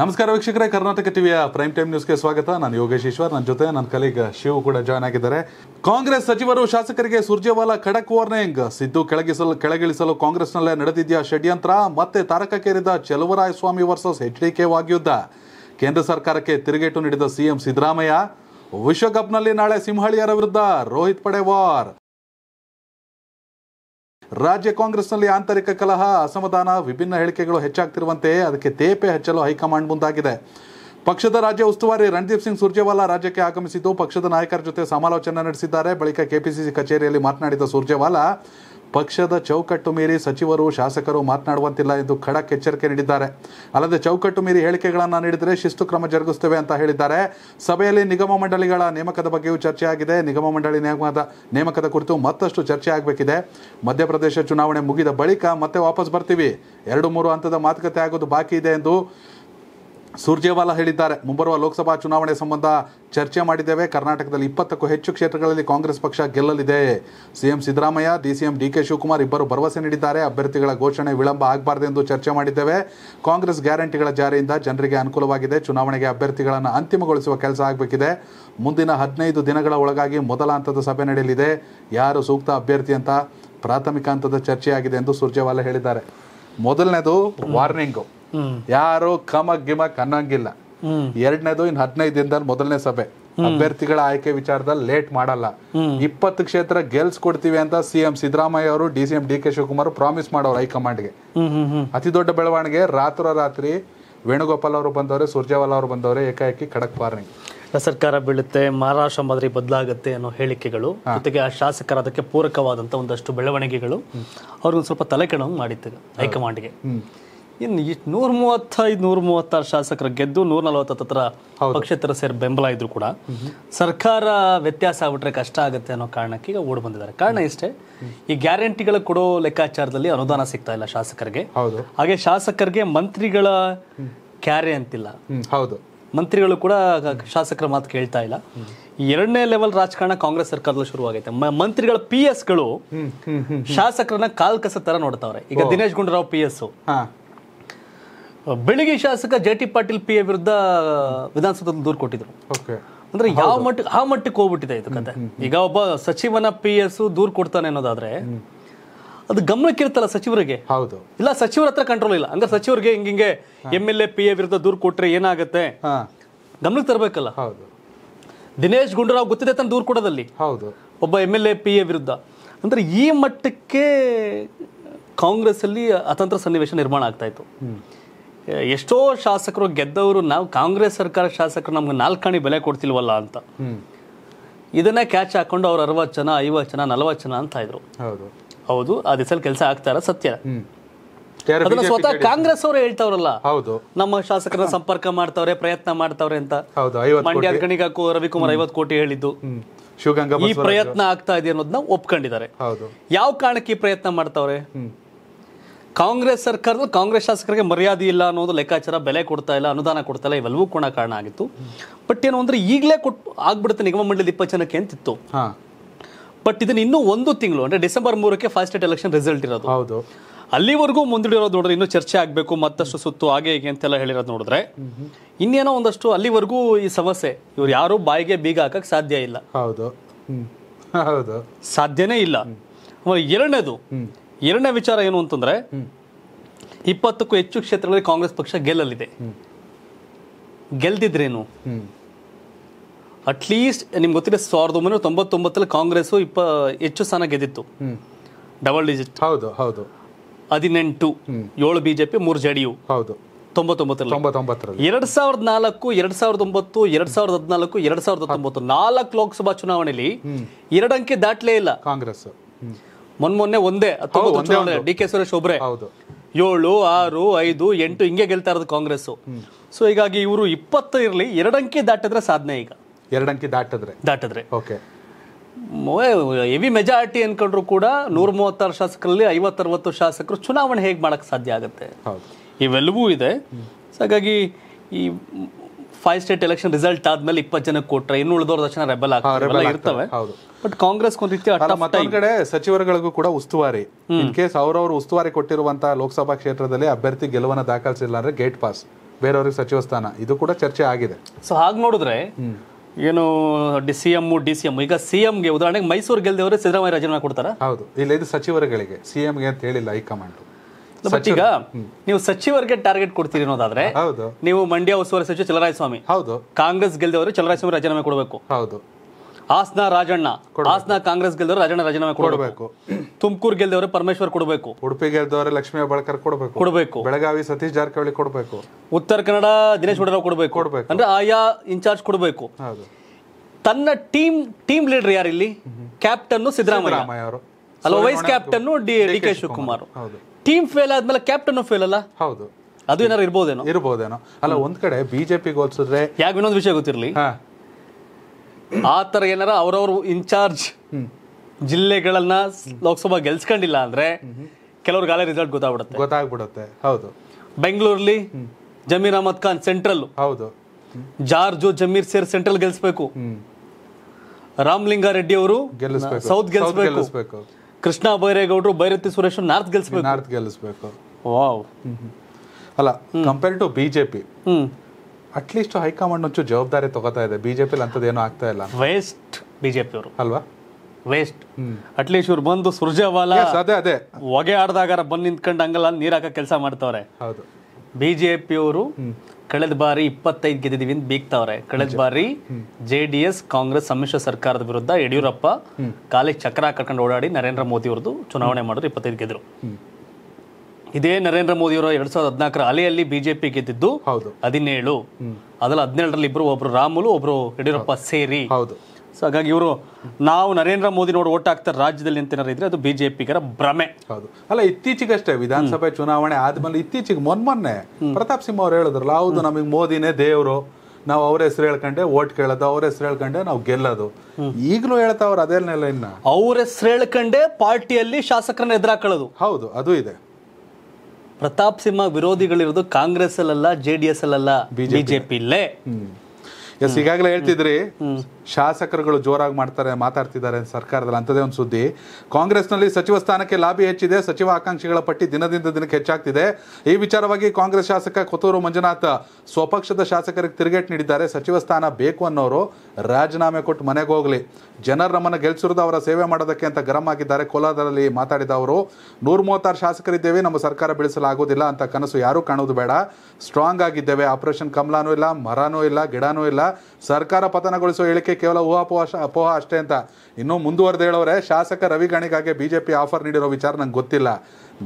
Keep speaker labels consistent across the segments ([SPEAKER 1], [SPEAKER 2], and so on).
[SPEAKER 1] ನಮಸ್ಕಾರ ವೀಕ್ಷಕರೇ ಕರ್ನಾಟಕ ಟಿವಿಯ ಪ್ರೈಮ್ ಟೈಮ್ ನ್ಯೂಸ್ಗೆ ಸ್ವಾಗತ ನಾನು ಯೋಗೇಶ್ ಈಶ್ವರ್ ನನ್ನ ಜೊತೆ ನನ್ನ ಕಲೀಗ್ ಶಿವು ಕೂಡ ಜಾಯ್ನ್ ಆಗಿದ್ದಾರೆ ಕಾಂಗ್ರೆಸ್ ಸಚಿವರು ಶಾಸಕರಿಗೆ ಸುರ್ಜೇವಾಲಾ ಖಡಕ್ ವಾರ್ನಿಂಗ್ ಸಿದ್ದು ಕೆಳಗಿಸಲು ಕೆಳಗಿಳಿಸಲು ಕಾಂಗ್ರೆಸ್ನಲ್ಲೇ ನಡೆದಿದೆಯಾ ಷಡ್ಯಂತ್ರ ಮತ್ತೆ ತಾರಕಕ್ಕೇರಿದ Swamy versus H D K ವಾಗ್ಯುದ್ಧ ಕೇಂದ್ರ ಸರ್ಕಾರಕ್ಕೆ ತಿರುಗೇಟು ನೀಡಿದ ಸಿಎಂ ಸಿದ್ದರಾಮಯ್ಯ ವಿಶ್ವಕಪ್ನಲ್ಲಿ ನಾಳೆ ಸಿಂಹಳಿಯರ ವಿರುದ್ಧ ರೋಹಿತ್ ಪಡೆವಾರ್ ರಾಜ್ಯ ಕಾಂಗ್ರೆಸ್ನಲ್ಲಿ ಆಂತರಿಕ ಕಲಹ ಅಸಮಾಧಾನ ವಿಭಿನ್ನ ಹೇಳಿಕೆಗಳು ಹೆಚ್ಚಾಗ್ತಿರುವಂತೆ ಅದಕ್ಕೆ ತೇಪೆ ಹಚ್ಚಲು ಹೈಕಮಾಂಡ್ ಮುಂದಾಗಿದೆ ಪಕ್ಷದ ರಾಜ್ಯ ಉಸ್ತುವಾರಿ ರಣದೀಪ್ ಸಿಂಗ್ ಸುರ್ಜೇವಾಲಾ ರಾಜ್ಯಕ್ಕೆ ಆಗಮಿಸಿದ್ದು ಪಕ್ಷದ ನಾಯಕರ ಜೊತೆ ಸಮಾಲೋಚನೆ ನಡೆಸಿದ್ದಾರೆ ಬಳಿಕ ಕೆಪಿಸಿಸಿ ಕಚೇರಿಯಲ್ಲಿ ಮಾತನಾಡಿದ ಸುರ್ಜೇವಾಲಾ ಪಕ್ಷದ ಚೌಕಟ್ಟು ಮೀರಿ ಸಚಿವರು ಶಾಸಕರು ಮಾತನಾಡುವಂತಿಲ್ಲ ಎಂದು ಖಡಕ್ ಎಚ್ಚರಿಕೆ ನೀಡಿದ್ದಾರೆ ಅಲ್ಲದೆ ಚೌಕಟ್ಟು ಮೀರಿ ಹೇಳಿಕೆಗಳನ್ನು ನೀಡಿದರೆ ಶಿಸ್ತು ಕ್ರಮ ಜರುಗಿಸುತ್ತೇವೆ ಅಂತ ಹೇಳಿದ್ದಾರೆ ಸಭೆಯಲ್ಲಿ ನಿಗಮ ಮಂಡಳಿಗಳ ನೇಮಕದ ಬಗ್ಗೆಯೂ ಚರ್ಚೆಯಾಗಿದೆ ನಿಗಮ ಮಂಡಳಿ ನೇಮಕದ ನೇಮಕದ ಕುರಿತು ಮತ್ತಷ್ಟು ಚರ್ಚೆ ಆಗಬೇಕಿದೆ ಮಧ್ಯಪ್ರದೇಶ ಚುನಾವಣೆ ಮುಗಿದ ಬಳಿಕ ಮತ್ತೆ ವಾಪಸ್ ಬರ್ತೀವಿ ಎರಡು ಮೂರು ಹಂತದ ಮಾತುಕತೆ ಆಗೋದು ಬಾಕಿ ಇದೆ ಎಂದು ಸುರ್ಜೇವಾಲಾ ಹೇಳಿದ್ದಾರೆ ಮುಂಬರುವ ಲೋಕಸಭಾ ಚುನಾವಣೆ ಸಂಬಂಧ ಚರ್ಚೆ ಮಾಡಿದ್ದೇವೆ ಕರ್ನಾಟಕದಲ್ಲಿ ಇಪ್ಪತ್ತಕ್ಕೂ ಹೆಚ್ಚು ಕ್ಷೇತ್ರಗಳಲ್ಲಿ ಕಾಂಗ್ರೆಸ್ ಪಕ್ಷ ಗೆಲ್ಲಲಿದೆ CM Siddaramaiah DCM DK Shivakumar ಇಬ್ಬರು ಭರವಸೆ ನೀಡಿದ್ದಾರೆ ಅಭ್ಯರ್ಥಿಗಳ ಘೋಷಣೆ ವಿಳಂಬ ಆಗಬಾರದು ಎಂದು ಚರ್ಚೆ ಮಾಡಿದ್ದೇವೆ ಕಾಂಗ್ರೆಸ್ ಗ್ಯಾರಂಟಿಗಳ ಜಾರಿಯಿಂದ ಜನರಿಗೆ ಅನುಕೂಲವಾಗಿದೆ ಚುನಾವಣೆಗೆ ಅಭ್ಯರ್ಥಿಗಳನ್ನು ಅಂತಿಮಗೊಳಿಸುವ ಕೆಲಸ ಆಗಬೇಕಿದೆ ಮುಂದಿನ ಹದಿನೈದು ದಿನಗಳ ಒಳಗಾಗಿ ಮೊದಲ ಹಂತದ ಸಭೆ ನಡೆಯಲಿದೆ ಯಾರು ಸೂಕ್ತ ಅಭ್ಯರ್ಥಿ ಅಂತ ಪ್ರಾಥಮಿಕ ಹಂತದ ಚರ್ಚೆಯಾಗಿದೆ ಎಂದು ಸುರ್ಜೇವಾಲಾ ಹೇಳಿದ್ದಾರೆ ಮೊದಲನೇದು ವಾರ್ನಿಂಗು ಯಾರು ಕಮಕ್ ಗಿಮಕ್ ಅನ್ನಂಗಿಲ್ಲ ಎರಡನೇದು ಇನ್ ಹದಿನೈದು ದಿನದಲ್ಲಿ ಮೊದಲನೇ ಸಭೆ ಅಭ್ಯರ್ಥಿಗಳ ಆಯ್ಕೆ ವಿಚಾರದಲ್ಲಿ ಲೇಟ್ ಮಾಡಲ್ಲ ಇಪ್ಪತ್ತು ಕ್ಷೇತ್ರ ಗೆಲ್ಸ್ ಕೊಡ್ತೀವಿ ಅಂತ ಸಿಎಂ ಸಿದ್ದರಾಮಯ್ಯ ಅವರು D CM D K Shivakumar promise ಮಾಡೋರು ಗೆ ಅತಿ ದೊಡ್ಡ ಬೆಳವಣಿಗೆ ರಾತ್ರೋರಾತ್ರಿ ವೇಣುಗೋಪಾಲ್ ಅವರು ಬಂದವರೇ ಸುರ್ಜೇವಾಲಾ ಅವರು ಬಂದವರೇ ಏಕಾಏಕಿ ಖಡಕ್ ವಾರ್ನಿಂಗ್
[SPEAKER 2] ಸರ್ಕಾರ ಬೀಳುತ್ತೆ ಮಹಾರಾಷ್ಟ್ರ ಮಾದರಿ ಬದಲಾಗುತ್ತೆ ಅನ್ನೋ ಹೇಳಿಕೆಗಳು ಜೊತೆಗೆ ಆ ಶಾಸಕರ ಅದಕ್ಕೆ ಪೂರಕವಾದಂತಹ ಒಂದಷ್ಟು ಬೆಳವಣಿಗೆಗಳು ಅವ್ರಿಗೆ ಸ್ವಲ್ಪ ತಲೆಕೆಣವು ಮಾಡಿತ್ತು ಹೈಕಮಾಂಡ್ಗೆ ಇನ್ನು ಇಷ್ಟು ನೂರ ಮೂವತ್ತೈದು ನೂರ ಮೂವತ್ತಾರು ಶಾಸಕರ ಗೆದ್ದು ನೂರ ನಲವತ್ತು ಹತ್ರ ಪಕ್ಷೇತರ ಸೇರಿ ಬೆಂಬಲ ಇದ್ರು ಕೂಡ ಸರ್ಕಾರ ವ್ಯತ್ಯಾಸ ಆಗ್ಬಿಟ್ರೆ ಕಷ್ಟ ಆಗುತ್ತೆ ಅನ್ನೋ ಕಾರಣಕ್ಕೆ ಈಗ ಓಡ್ ಬಂದಿದ್ದಾರೆ ಕಾರಣ ಇಷ್ಟೇ ಈ ಗ್ಯಾರಂಟಿಗಳ ಕೊಡೋ ಲೆಕ್ಕಾಚಾರದಲ್ಲಿ ಅನುದಾನ ಸಿಗ್ತಾ ಇಲ್ಲ ಶಾಸಕರಿಗೆ ಹಾಗೆ ಶಾಸಕರಿಗೆ ಮಂತ್ರಿಗಳ ಕ್ಯಾರೆ ಅಂತಿಲ್ಲ ಹೌದು ಮಂತ್ರಿಗಳು ಕೂಡ ಶಾಸಕರ ಮಾತು ಕೇಳ್ತಾ ಇಲ್ಲ ಎರಡನೇ ಲೆವೆಲ್ ರಾಜಕಾರಣ ಕಾಂಗ್ರೆಸ್ ಸರ್ಕಾರದಲ್ಲಿ ಶುರುವಾಗೈತೆ ಮಂತ್ರಿಗಳ ಪಿ ಎಸ್ ಗಳು ಶಾಸಕರನ್ನ ಕಾಲ್ಕಸ ತರ ನೋಡ್ತಾವ್ರೆ ಈಗ ದಿನೇಶ್ ಗುಂಡೂರಾವ್ ಪಿ ಎಸ್ ಬೆಳಿಗ್ಗೆ ಶಾಸಕ J T Patil P A ವಿರುದ್ಧ ವಿಧಾನಸೌಧದಲ್ಲಿ ದೂರು ಕೊಟ್ಟಿದ್ರು ಅಂದ್ರೆ ಯಾವ ಮಟ್ಟಕ್ಕೆ ಆ ಮಟ್ಟಕ್ಕೆ ಹೋಗ್ಬಿಟ್ಟಿದೆ ಇದು ಕತೆ ಈಗ ಒಬ್ಬ ಸಚಿವನ ಪಿ ಎಸ್ ದೂರು ಕೊಡ್ತಾನೆ ಅನ್ನೋದಾದ್ರೆ ಅದು ಗಮನಕ್ಕೆ ಇರ್ತಲ್ಲ ಸಚಿವರಿಗೆ ಹೌದು ಇಲ್ಲ ಸಚಿವರ ಹತ್ರ ಕಂಟ್ರೋಲ್ ಇಲ್ಲ ಅಂದ್ರೆ ಸಚಿವರಿಗೆ ಹಿಂಗೆ M L A P A ವಿರುದ್ಧ ದೂರು ಕೊಟ್ರೆ ಏನಾಗುತ್ತೆ ಗಮನಕ್ಕೆ ತರಬೇಕಲ್ಲ ಹೌದು ದಿನೇಶ್ ಗುಂಡೂರಾವ್ ಗೊತ್ತಿದೆ ತನ್ನ ದೂರು ಕೊಡೋದಲ್ಲಿ ಹೌದು ಒಬ್ಬ M L A P A ವಿರುದ್ಧ ಅಂದ್ರೆ ಈ ಮಟ್ಟಕ್ಕೆ ಕಾಂಗ್ರೆಸ್ ಅಲ್ಲಿ ಅತಂತ್ರ ಸನ್ನಿವೇಶ ನಿರ್ಮಾಣ ಆಗ್ತಾ ಇತ್ತು ಎಷ್ಟೋ ಶಾಸಕರು ಗೆದ್ದವರು ನಾವು ಕಾಂಗ್ರೆಸ್ ಸರ್ಕಾರ ಶಾಸಕರು ನಮ್ಗೆ ನಾಲ್ಕಾಣಿ ಬೆಲೆ ಕೊಡ್ತಿಲ್ವಲ್ಲ ಅಂತ ಇದನ್ನ ಕ್ಯಾಚ್ ಹಾಕೊಂಡು ಅವ್ರು ಅರವತ್ತು ಜನ ಐವತ್ತು ಜನ ನಲವತ್ತು ಜನ ಅಂತ ಇದ್ರು ಹೌದು ಆ ದಿಸಲ್ ಕೆಲಸ ಆಗ್ತಾರ ಸತ್ಯ ಅದನ್ನ ಸ್ವತಃ ಕಾಂಗ್ರೆಸ್ ಅವರು ಹೇಳ್ತಾವ್ರಲ್ಲ ಹೌದು ನಮ್ಮ ಶಾಸಕರ ಸಂಪರ್ಕ ಮಾಡ್ತಾವ್ರೆ ಪ್ರಯತ್ನ ಮಾಡ್ತಾವ್ರೆ ಅಂತ ಮಂಡ್ಯ ಗಣಿಗಾಕು ರವಿಕುಮಾರ್ ಐವತ್ತು ಕೋಟಿ ಹೇಳಿದ್ದು ಈ ಪ್ರಯತ್ನ ಆಗ್ತಾ ಇದೆ ಅನ್ನೋದನ್ನ ಒಪ್ಕೊಂಡಿದ್ದಾರೆ ಯಾವ ಕಾರಣಕ್ಕೆ ಈ ಪ್ರಯತ್ನ ಮಾಡ್ತಾವ್ರೆ ಕಾಂಗ್ರೆಸ್ ಸರ್ಕಾರದ ಕಾಂಗ್ರೆಸ್ ಶಾಸಕರಿಗೆ ಮರ್ಯಾದೆ ಇಲ್ಲ ಅನ್ನೋದು ಲೆಕ್ಕಾಚಾರ ಬೆಲೆ ಕೊಡ್ತಾ ಇಲ್ಲ ಅನುದಾನ ಕೊಡ್ತಾ ಇಲ್ಲ ಇವೆಲ್ಲವೂ ಕೂಡ ಕಾರಣ ಆಗಿತ್ತು ಬಟ್ ಏನು ಅಂದ್ರೆ ಈಗಲೇ ಕೊಟ್ಟು ಆಗ್ಬಿಡುತ್ತೆ ನಿಗಮ ಮಂಡಳಿ ಇಪ್ಪತ್ತು ಜನಕ್ಕೆ ಅಂತಿತ್ತು ಬಟ್ ಇದನ್ನ ಇನ್ನೂ ಒಂದು ತಿಂಗಳು ಅಂದ್ರೆ ಡಿಸೆಂಬರ್ ಮೂರಕ್ಕೆ ಫಸ್ಟ್ ಸ್ಟೇಟ್ ಎಲೆಕ್ಷನ್ ರಿಸಲ್ಟ್ ಇರೋದು ಹೌದು ಅಲ್ಲಿವರೆಗೂ ಮುಂದಿಡಿರೋದು ನೋಡಿದ್ರೆ ಇನ್ನೂ ಚರ್ಚೆ ಆಗಬೇಕು ಮತ್ತಷ್ಟು ಸುತ್ತು ಹಾಗೆ ಹೀಗೆ ಅಂತೆಲ್ಲ ಹೇಳಿರೋದು ನೋಡಿದ್ರೆ ಇನ್ನೇನೋ ಒಂದಷ್ಟು ಅಲ್ಲಿವರೆಗೂ ಈ ಸಮಸ್ಯೆ ಇವ್ರು ಯಾರು ಬಾಯಿಗೆ ಬೀಗ ಹಾಕಕ್ಕೆ ಸಾಧ್ಯ ಇಲ್ಲ ಹೌದು ಹೌದು ಸಾಧ್ಯನೇ ಇಲ್ಲ ಎರಡನೇದು ಎರಡನೇ ವಿಚಾರ ಏನು ಅಂತಂದ್ರೆ ಇಪ್ಪತ್ತಕ್ಕೂ ಹೆಚ್ಚು ಕ್ಷೇತ್ರಗಳಲ್ಲಿ ಕಾಂಗ್ರೆಸ್ ಪಕ್ಷ ಗೆಲ್ಲಲಿದೆ ಗೆಲ್ದಿದ್ರೇನು ಅಟ್ಲೀಸ್ಟ್ ನಿಮ್ಗೆ ಗೊತ್ತಿದೆ ಸಾವಿರದ ಒಂಬೈನೂರ ತೊಂಬತ್ತೊಂಬತ್ತಲ್ಲಿ ಕಾಂಗ್ರೆಸ್ ಇಪ್ಪ ಹೆಚ್ಚು ಸ್ಥಾನ ಗೆದ್ದಿತ್ತು ಡಬಲ್ ಡಿಜಿಟ್ ಹೌದು ಹೌದು ಹದಿನೆಂಟು ಏಳು ಬಿಜೆಪಿ ಮೂರು ಜೆ ಡಿ ಯು ಹೌದು ಎರಡ್ ಸಾವಿರದ ನಾಲ್ಕು ಎರಡ್ ಸಾವಿರದ ಒಂಬತ್ತು ಎರಡ್ ಸಾವಿರದ ಹದಿನಾಲ್ಕು ಎರಡ್ ಸಾವಿರದ ಹತ್ತೊಂಬತ್ತು ನಾಲ್ಕು ಲೋಕಸಭಾ ಚುನಾವಣೆಯಲ್ಲಿ ಎರಡಂಕೆ ದಾಟ್ಲೇ ಇಲ್ಲ ಕಾಂಗ್ರೆಸ್ ಮೊನ್ ಮೊನ್ನೆ ಒಂದೇ ಡಿ ಕೆ ಸುರೇಶ್ ಒಬ್ರೆ ಏಳು ಆರು ಐದು ಎಂಟು ಹಿಂಗೆ ಗೆಲ್ತಾ ಇರೋದು ಕಾಂಗ್ರೆಸ್ ಸೊ ಹೀಗಾಗಿ ಇವರು ಇಪ್ಪತ್ತು ಇರಲಿ ಎರಡಂಕಿ ದಾಟಿದ್ರೆ ಸಾಧನೆ ಈಗ ಎರಡಂಕಿ ದಾಟಿದ್ರೆ ದಾಟಿದ್ರೆ ಓಕೆ ಹೆವಿ ಮೆಜಾರಿಟಿ ಅನ್ಕೊಂಡ್ರು ಕೂಡ ನೂರ ಮೂವತ್ತಾರು ಶಾಸಕರಲ್ಲಿ ಐವತ್ತರವತ್ತು ಶಾಸಕರು ಚುನಾವಣೆ ಹೇಗೆ ಮಾಡಕ್ ಸಾಧ್ಯ ಆಗುತ್ತೆ ಇವೆಲ್ಲವೂ ಇದೆ ಸೊ ಹಾಗಾಗಿ ಈ ಫೈವ್ ಸ್ಟೇಟ್ ಎಲೆಕ್ಷನ್ ರಿಸಲ್ಟ್ ಆದ್ಮೇಲೆ ಇಪ್ಪತ್ತು ಜನಕ್ಕೆ ಕೊಟ್ರೆ ಇನ್ನು ಉಳಿದವ್ರ ದರ್ಶನ ರೆಬಲ್ ಆಗ್ತಾರೆ ಇರ್ತವೆ
[SPEAKER 1] ಬಟ್ ಕಾಂಗ್ರೆಸ್ ಕಡೆ ಸಚಿವರುಗಳಿಗೂ ಕೂಡ ಉಸ್ತುವಾರಿ ಇನ್ ಕೇಸ್ ಅವರವರು ಉಸ್ತುವಾರಿ ಕೊಟ್ಟಿರುವಂತಹ ಲೋಕಸಭಾ ಕ್ಷೇತ್ರದಲ್ಲಿ ಅಭ್ಯರ್ಥಿ ಗೆಲುವನ್ನ ದಾಖಲಿಸಿಲ್ಲ ಅಂದ್ರೆ ಗೇಟ್ ಪಾಸ್ ಬೇರೆಯವ್ರಿಗೆ ಸಚಿವ ಸ್ಥಾನ ಇದು ಕೂಡ ಚರ್ಚೆ ಆಗಿದೆ
[SPEAKER 2] ಸೊ ಹಾಗೆ ನೋಡಿದ್ರೆ ಏನು D C M D C M ಈಗ ಸಿ ಗೆ ಉದಾಹರಣೆಗೆ ಮೈಸೂರು ಗೆಲ್ದವರು ಸಿದ್ದರಾಮಯ್ಯ ರಾಜೀನಾಮೆ ಕೊಡ್ತಾರಾ ಹೌದು ಇಲ್ಲ ಇದು ಸಚಿವರುಗಳಿಗೆ ಸಿ ಗೆ ಅಂತ ಹೇಳಿಲ್ಲ ಹೈಕಮಾಂಡ್ ಬಟ್ ಈಗ ನೀವು ಸಚಿವರಿಗೆ ಟಾರ್ಗೆಟ್ ಕೊಡ್ತೀರಿ ಅನ್ನೋದಾದ್ರೆ ನೀವು ಮಂಡ್ಯ ಉಸ್ತುವಾರಿ ಸಚಿವ ಚಲರಾಯಸ್ವಾಮಿ ಹೌದು ಕಾಂಗ್ರೆಸ್ ಗೆಲ್ದವರು ಚಲರಾಯಸ್ವಾಮಿ ರಾಜೀನಾಮೆ ಕೊಡಬೇಕು ಹೌದು ಹಾಸನ ರಾಜಣ್ಣ ಹಾಸನ ಕಾಂಗ್ರೆಸ್ ಗೆಲ್ದವರು ರಾಜಣ್ಣ ರಾಜೀನಾಮೆ ಕೊಡಬೇಕು ತುಮಕೂರು ಗೆಲ್ದವರು ಪರಮೇಶ್ವರ್ ಕೊಡಬೇಕು ಉಡುಪಿ ಗೆಲ್ದವರು ಲಕ್ಷ್ಮೀ ಹೆಬ್ಬಾಳ್ಕರ್ ಕೊಡಬೇಕು ಕೊಡಬೇಕು ಬೆಳಗಾವಿ ಸತೀಶ್ ಜಾರಕಿಹೊಳಿ ಕೊಡಬೇಕು ಉತ್ತರ ಕನ್ನಡ ದಿನೇಶ್ ಗುಡರಾವ್ ಕೊಡಬೇಕು ಕೊಡಬೇಕು ಅಂದ್ರೆ ಆಯಾ ಇನ್ಚಾರ್ಜ್ ಕೊಡಬೇಕು ತನ್ನ ಟೀಮ್ ಟೀಮ್ ಲೀಡರ್ ಇಲ್ಲಿ ಕ್ಯಾಪ್ಟನ್ ಸಿದ್ದರಾಮಯ್ಯ
[SPEAKER 1] ಅವರು ಅಲ್ಲ vice captain
[SPEAKER 2] D K Shivakumar team fail ಆದ್ಮೇಲೆ ಕ್ಯಾಪ್ಟನ್ ಫೇಲ್ ಅಲ್ಲ ಹೌದು ಅದು ಏನಾರು ಇರ್ಬೋದೇನೋ ಇರ್ಬೋದೇನೋ ಅಲ್ಲ ಒಂದ್ ಕಡೆ ಬಿಜೆಪಿ ಹೋಲ್ಸಿದ್ರೆ ಯಾಕೆ ಇನ್ನೊಂದು ವಿಷಯ ಗೊತ್ತಿರಲಿ ಆ ತರ ಏನಾರ ಅವ್ರವ್ರ ಇನ್ಚಾರ್ಜ್ ಜಿಲ್ಲೆಗಳನ್ನ ಲೋಕಸಭಾ ಗೆಲ್ಸ್ಕೊಂಡಿಲ್ಲ ಅಂದ್ರೆ ಕೆಲವ್ರಿಗೆ ಗಾಳಿ ರಿಸಲ್ಟ್ ಗೊತ್ತಾಗ್ಬಿಡುತ್ತೆ ಗೊತ್ತಾಗ್ಬಿಡುತ್ತೆ ಹೌದು ಬೆಂಗಳೂರಲ್ಲಿ ಜಮೀರ್ ಅಹಮದ್ ಖಾನ್ ಸೆಂಟ್ರಲ್ ಹೌದು ಜಾರ್ಜು ಜಮೀರ್ ಸೇರ್ ಸೆಂಟ್ರಲ್ ಗೆಲ್ಸ್ಬೇಕು ರಾಮಲಿಂಗ ರೆಡ್ಡಿ ಅವರು ಸೌತ್ ಗೆಲ್ಸ್ಬೇಕು ಕೃಷ್ಣ ಬೈರೇಗೌಡರು ಬೈರತಿ ಸುರೇಶ್ ನಾರ್ತ್ ಗೆಲ್ಸ್ಬೇಕು ನಾರ್ತ್
[SPEAKER 1] ಗೆಲ್ಸ್ಬೇಕು ವಾವ್ ಅಲ್ಲ compare to BJP at least high command ಒಂಚೂರು ಜವಾಬ್ದಾರಿ ತಗೋತಾ ಇದೆ ಬಿಜೆಪಿ ಅಂತದ್ದು ಏನೋ ಆಗ್ತಾ ಇಲ್ಲ ವೇಸ್ಟ್ ಬಿಜೆಪಿ ಅವರು ಅಲ್ವಾ ವೇಸ್ಟ್ ಅಟ್ಲೀಸ್ಟ್ ಇವ್ರು ಬಂದು ಸುರ್ಜೇವಾಲಾ ಅದೇ ಅದೇ ಹೊಗೆ ಆಡ್ದಾಗ
[SPEAKER 2] ಬಂದು ನಿಂತ್ಕೊಂಡು ಹಂಗಲ್ಲ ನೀರ್ ಹಾಕ ಕೆಲಸ ಮಾಡ್ತಾವ್ರೆ ಹೌದು ಬಿಜೆಪಿ ಅವರು ಕಳೆದ ಬಾರಿ ಇಪ್ಪತ್ತೈದು ಗೆದ್ದಿದೀವಿ ಅಂತ ಬೀಗ್ತಾವ್ರೆ ಕಳೆದ ಬಾರಿ ಜೆ ಡಿ ಎಸ್ ಕಾಂಗ್ರೆಸ್ ಸಮ್ಮಿಶ್ರ ಸರ್ಕಾರದ ವಿರುದ್ಧ ಯಡಿಯೂರಪ್ಪ ಕಾಲಿಗೆ ಚಕ್ರ ಕರ್ಕೊಂಡು ಓಡಾಡಿ ನರೇಂದ್ರ ಮೋದಿ ಅವ್ರದ್ದು ಚುನಾವಣೆ ಮಾಡಿದ್ರು ಇಪ್ಪತ್ತೈದು ಗೆದ್ರು ಇದೇ ನರೇಂದ್ರ ಅವರು ಎರಡ್ ಸಾವಿರದ ಹದಿನಾಲ್ಕರ ಅಲೆಯಲ್ಲಿ ಬಿಜೆಪಿ ಗೆದ್ದಿದ್ದು ಹೌದು ಹದಿನೇಳು ಅದ್ರಲ್ಲಿ ಹದಿನೇಳರಲ್ಲಿ ಇಬ್ರು ಒಬ್ರು ರಾಮುಲು ಒಬ್ರು ಯಡಿಯೂರಪ್ಪ ಸೇರಿ ಹೌದು ಸೊ ಹಾಗಾಗಿ ಇವರು ನಾವು ನರೇಂದ್ರ ಮೋದಿ ನೋಡಿ ಓಟ್ ಹಾಕ್ತಾರೆ ರಾಜ್ಯದಲ್ಲಿ ಅಂತ ಏನಾರು ಇದ್ರೆ ಅದು ಬಿಜೆಪಿಗರ ಭ್ರಮೆ ಹೌದು ಅಲ್ಲ
[SPEAKER 1] ಇತ್ತೀಚೆಗಷ್ಟೇ ವಿಧಾನಸಭೆ ಚುನಾವಣೆ ಆದ್ಮೇಲೆ ಇತ್ತೀಚೆಗೆ ಮೊನ್ನೆ ಪ್ರತಾಪ್ ಸಿಂಹ ಅವ್ರು ಹೇಳಿದ್ರಲ್ಲ ಹೌದು ನಮಗೆ ಮೋದಿನೇ ದೇವರು ನಾವು ಅವ್ರ ಹೆಸರು ಹೇಳ್ಕೊಂಡೆ ಓಟ್ ಕೇಳೋದು ಅವ್ರ ಹೆಸರು ಹೇಳ್ಕೊಂಡೆ ನಾವು ಗೆಲ್ಲೋದು ಈಗಲೂ ಹೇಳ್ತಾವ್ರ ಅದೇನೆಲ್ಲ ಇನ್ನ ಅವ್ರ ಹೆಸರು ಹೇಳ್ಕೊಂಡೆ ಪಾರ್ಟಿಯಲ್ಲಿ ಶಾಸಕರನ್ನ ಎದುರಾಕೊಳ್ಳೋದು ಹೌದು
[SPEAKER 2] ಅದು ಇದೆ ಪ್ರತಾಪ್ ಸಿಂಹ ವಿರೋಧಿಗಳಿರೋದು ಕಾಂಗ್ರೆಸ್ ಅಲ್ಲಲ್ಲ ಜೆ ಡಿ ಎಸ್ ಅಲ್ಲಲ್ಲ
[SPEAKER 1] ಈಗಾಗ್ಲೇ ಹೇಳ್ತಿದ್ರಿ ಶಾಸಕರುಗಳು ಜೋರಾಗಿ ಮಾಡ್ತಾರೆ ಮಾತಾಡ್ತಿದ್ದಾರೆ ಸರ್ಕಾರದಲ್ಲಿ ಅಂಥದ್ದೇ ಒಂದು ಸುದ್ದಿ ಕಾಂಗ್ರೆಸ್ನಲ್ಲಿ ಸಚಿವ ಸ್ಥಾನಕ್ಕೆ ಲಾಭಿ ಹೆಚ್ಚಿದೆ ಸಚಿವ ಆಕಾಂಕ್ಷಿಗಳ ಪಟ್ಟಿ ದಿನದಿಂದ ದಿನಕ್ಕೆ ಹೆಚ್ಚಾಗ್ತಿದೆ ಈ ವಿಚಾರವಾಗಿ ಕಾಂಗ್ರೆಸ್ ಶಾಸಕ ಕೊತ್ತೂರು ಮಂಜುನಾಥ್ ಸ್ವಪಕ್ಷದ ಶಾಸಕರಿಗೆ ತಿರುಗೇಟು ನೀಡಿದ್ದಾರೆ ಸಚಿವ ಸ್ಥಾನ ಬೇಕು ಅನ್ನೋರು ರಾಜೀನಾಮೆ ಕೊಟ್ಟು ಮನೆಗೆ ಹೋಗಲಿ ಜನರು ನಮ್ಮನ್ನು ಗೆಲ್ಸಿರೋದು ಅವರ ಸೇವೆ ಮಾಡೋದಕ್ಕೆ ಅಂತ ಗರಂ ಆಗಿದ್ದಾರೆ ಕೋಲಾರದಲ್ಲಿ ಮಾತಾಡಿದ ಅವರು ನೂರ ಮೂವತ್ತಾರು ಶಾಸಕರಿದ್ದೇವೆ ನಮ್ಮ ಸರ್ಕಾರ ಬೆಳೆಸಲಾಗುವುದಿಲ್ಲ ಅಂತ ಕನಸು ಯಾರೂ ಕಾಣೋದು ಬೇಡ ಸ್ಟ್ರಾಂಗ್ ಆಗಿದ್ದೇವೆ ಆಪರೇಷನ್ ಕಮಲಾನೂ ಇಲ್ಲ ಮರನೂ ಇಲ್ಲ ಗಿಡನೂ ಇಲ್ಲ ಸರ್ಕಾರ ಪತನಗೊಳಿಸುವ ಹೇಳಿಕೆ ಕೇವಲ ಊಹಾಪೋಹ ಅಪೋಹ ಅಷ್ಟೇ ಅಂತ ಇನ್ನೂ ಮುಂದುವರೆದು ಹೇಳೋರೆ ಶಾಸಕ ರವಿ ಗಣಿಗಾಗೆ ಬಿ ಜೆ ಪಿ ಆಫರ್ ನೀಡಿರೋ ವಿಚಾರ ನಂಗೆ ಗೊತ್ತಿಲ್ಲ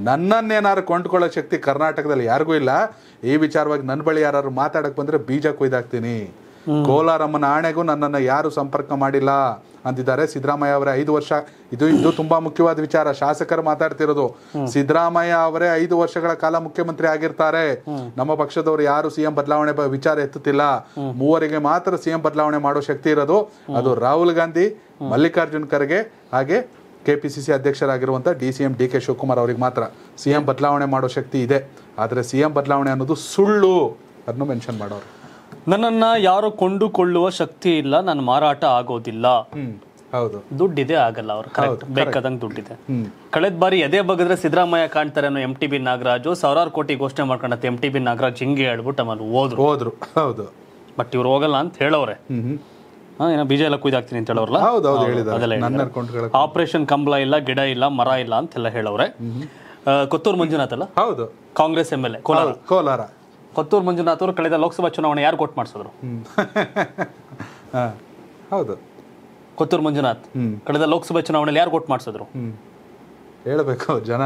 [SPEAKER 1] ನನ್ನನ್ನೇನಾದ್ರು ಕೊಂಡ್ಕೊಳ್ಳೋ ಶಕ್ತಿ ಕರ್ನಾಟಕದಲ್ಲಿ ಯಾರಿಗೂ ಇಲ್ಲ ಈ ವಿಚಾರವಾಗಿ ನನ್ನ ಬಳಿ ಯಾರು ಮಾತಾಡಕ್ ಬಂದ್ರೆ ಬೀಜ ಕುಯ್ದಾಕ್ತೀನಿ ಕೋಲಾರಮ್ಮನ ಆಣೆಗೂ ನನ್ನನ್ನು ಯಾರು ಸಂಪರ್ಕ ಮಾಡಿಲ್ಲ ಅಂತಿದ್ದಾರೆ ಸಿದ್ದರಾಮಯ್ಯ ಅವರೇ ಐದು ವರ್ಷ ಇದು ಇದು ತುಂಬಾ ಮುಖ್ಯವಾದ ವಿಚಾರ ಶಾಸಕರು ಮಾತಾಡ್ತಿರೋದು ಸಿದ್ದರಾಮಯ್ಯ ಅವರೇ ಐದು ವರ್ಷಗಳ ಕಾಲ ಮುಖ್ಯಮಂತ್ರಿ ಆಗಿರ್ತಾರೆ ನಮ್ಮ ಪಕ್ಷದವರು ಯಾರು ಸಿಎಂ ಬದಲಾವಣೆ ವಿಚಾರ ಎತ್ತುತ್ತಿಲ್ಲ ಮೂವರಿಗೆ ಮಾತ್ರ ಸಿಎಂ ಬದಲಾವಣೆ ಮಾಡೋ ಶಕ್ತಿ ಇರೋದು ಅದು ರಾಹುಲ್ ಗಾಂಧಿ ಮಲ್ಲಿಕಾರ್ಜುನ್ ಖರ್ಗೆ ಹಾಗೆ ಕೆಪಿಸಿಸಿ ಅಧ್ಯಕ್ಷರಾಗಿರುವಂತಹ D C M D K Shivakumar ಅವರಿಗೆ ಮಾತ್ರ ಸಿಎಂ ಬದಲಾವಣೆ ಮಾಡೋ ಶಕ್ತಿ ಇದೆ ಆದರೆ ಸಿಎಂ ಬದಲಾವಣೆ ಅನ್ನೋದು ಸುಳ್ಳು ಅದನ್ನು ಮೆನ್ಷನ್ ಮಾಡೋರು
[SPEAKER 2] ನನ್ನನ್ನ ಯಾರು ಕೊಂಡುಕೊಳ್ಳುವ ಶಕ್ತಿ ಇಲ್ಲ ನಾನು ಮಾರಾಟ ಆಗೋದಿಲ್ಲ ಹೌದು ದುಡ್ಡಿದೆ ಆಗಲ್ಲ ಅವ್ರು ಕರೆಕ್ಟ್ ಬೇಕಾದಂಗೆ ದುಡ್ಡಿದೆ ಕಳೆದ ಬಾರಿ ಎದೆ ಬಗದ್ರೆ ಸಿದ್ದರಾಮಯ್ಯ ಕಾಣ್ತಾರೆ ಅನ್ನೋ ಎಂ ಟಿ ಬಿ ನಾಗರಾಜು ಸಾವಿರಾರು ಕೋಟಿ ಘೋಷಣೆ ಮಾಡ್ಕೊಂಡ್ ಎಂ ಟಿ ಬಿ ನಾಗರಾಜ್ ಹಿಂಗೆ ಹೇಳ್ಬಿಟ್ಟು ಆಮೇಲೆ ಹೋದ್ರು ಹೋದ್ರು ಹೌದು ಬಟ್ ಇವ್ರು ಹೋಗಲ್ಲ ಅಂತ ಹೇಳೋರೆ ಏನೋ ಬೀಜ ಎಲ್ಲ ಕುಯ್ದಾಕ್ತೀನಿ ಅಂತ ಆಪರೇಷನ್ ಕಂಬಳ ಇಲ್ಲ ಗಿಡ ಇಲ್ಲ ಮರ ಇಲ್ಲ ಅಂತೆಲ್ಲ ಹೇಳೋರೆ ಕೊತ್ತೂರ್ ಮಂಜುನಾಥ್ ಅಲ್ಲ ಹೌದು Congress M L A Kolar Kolar Kothur Manjunath ಅವರು ಕಳೆದ ಲೋಕಸಭಾ ಚುನಾವಣೆ ಯಾರು ಕೋಟ್ ಮಾಡಿಸಿದ್ರು ಹೌದು ಕೊತ್ತೂರು ಮಂಜುನಾಥ್ ಕಳೆದ ಲೋಕಸಭಾ ಚುನಾವಣೆಯಲ್ಲಿ ಯಾರು ಕೋಟ್ ಮಾಡಿಸಿದ್ರು
[SPEAKER 1] ಹೇಳಬೇಕು ಜನ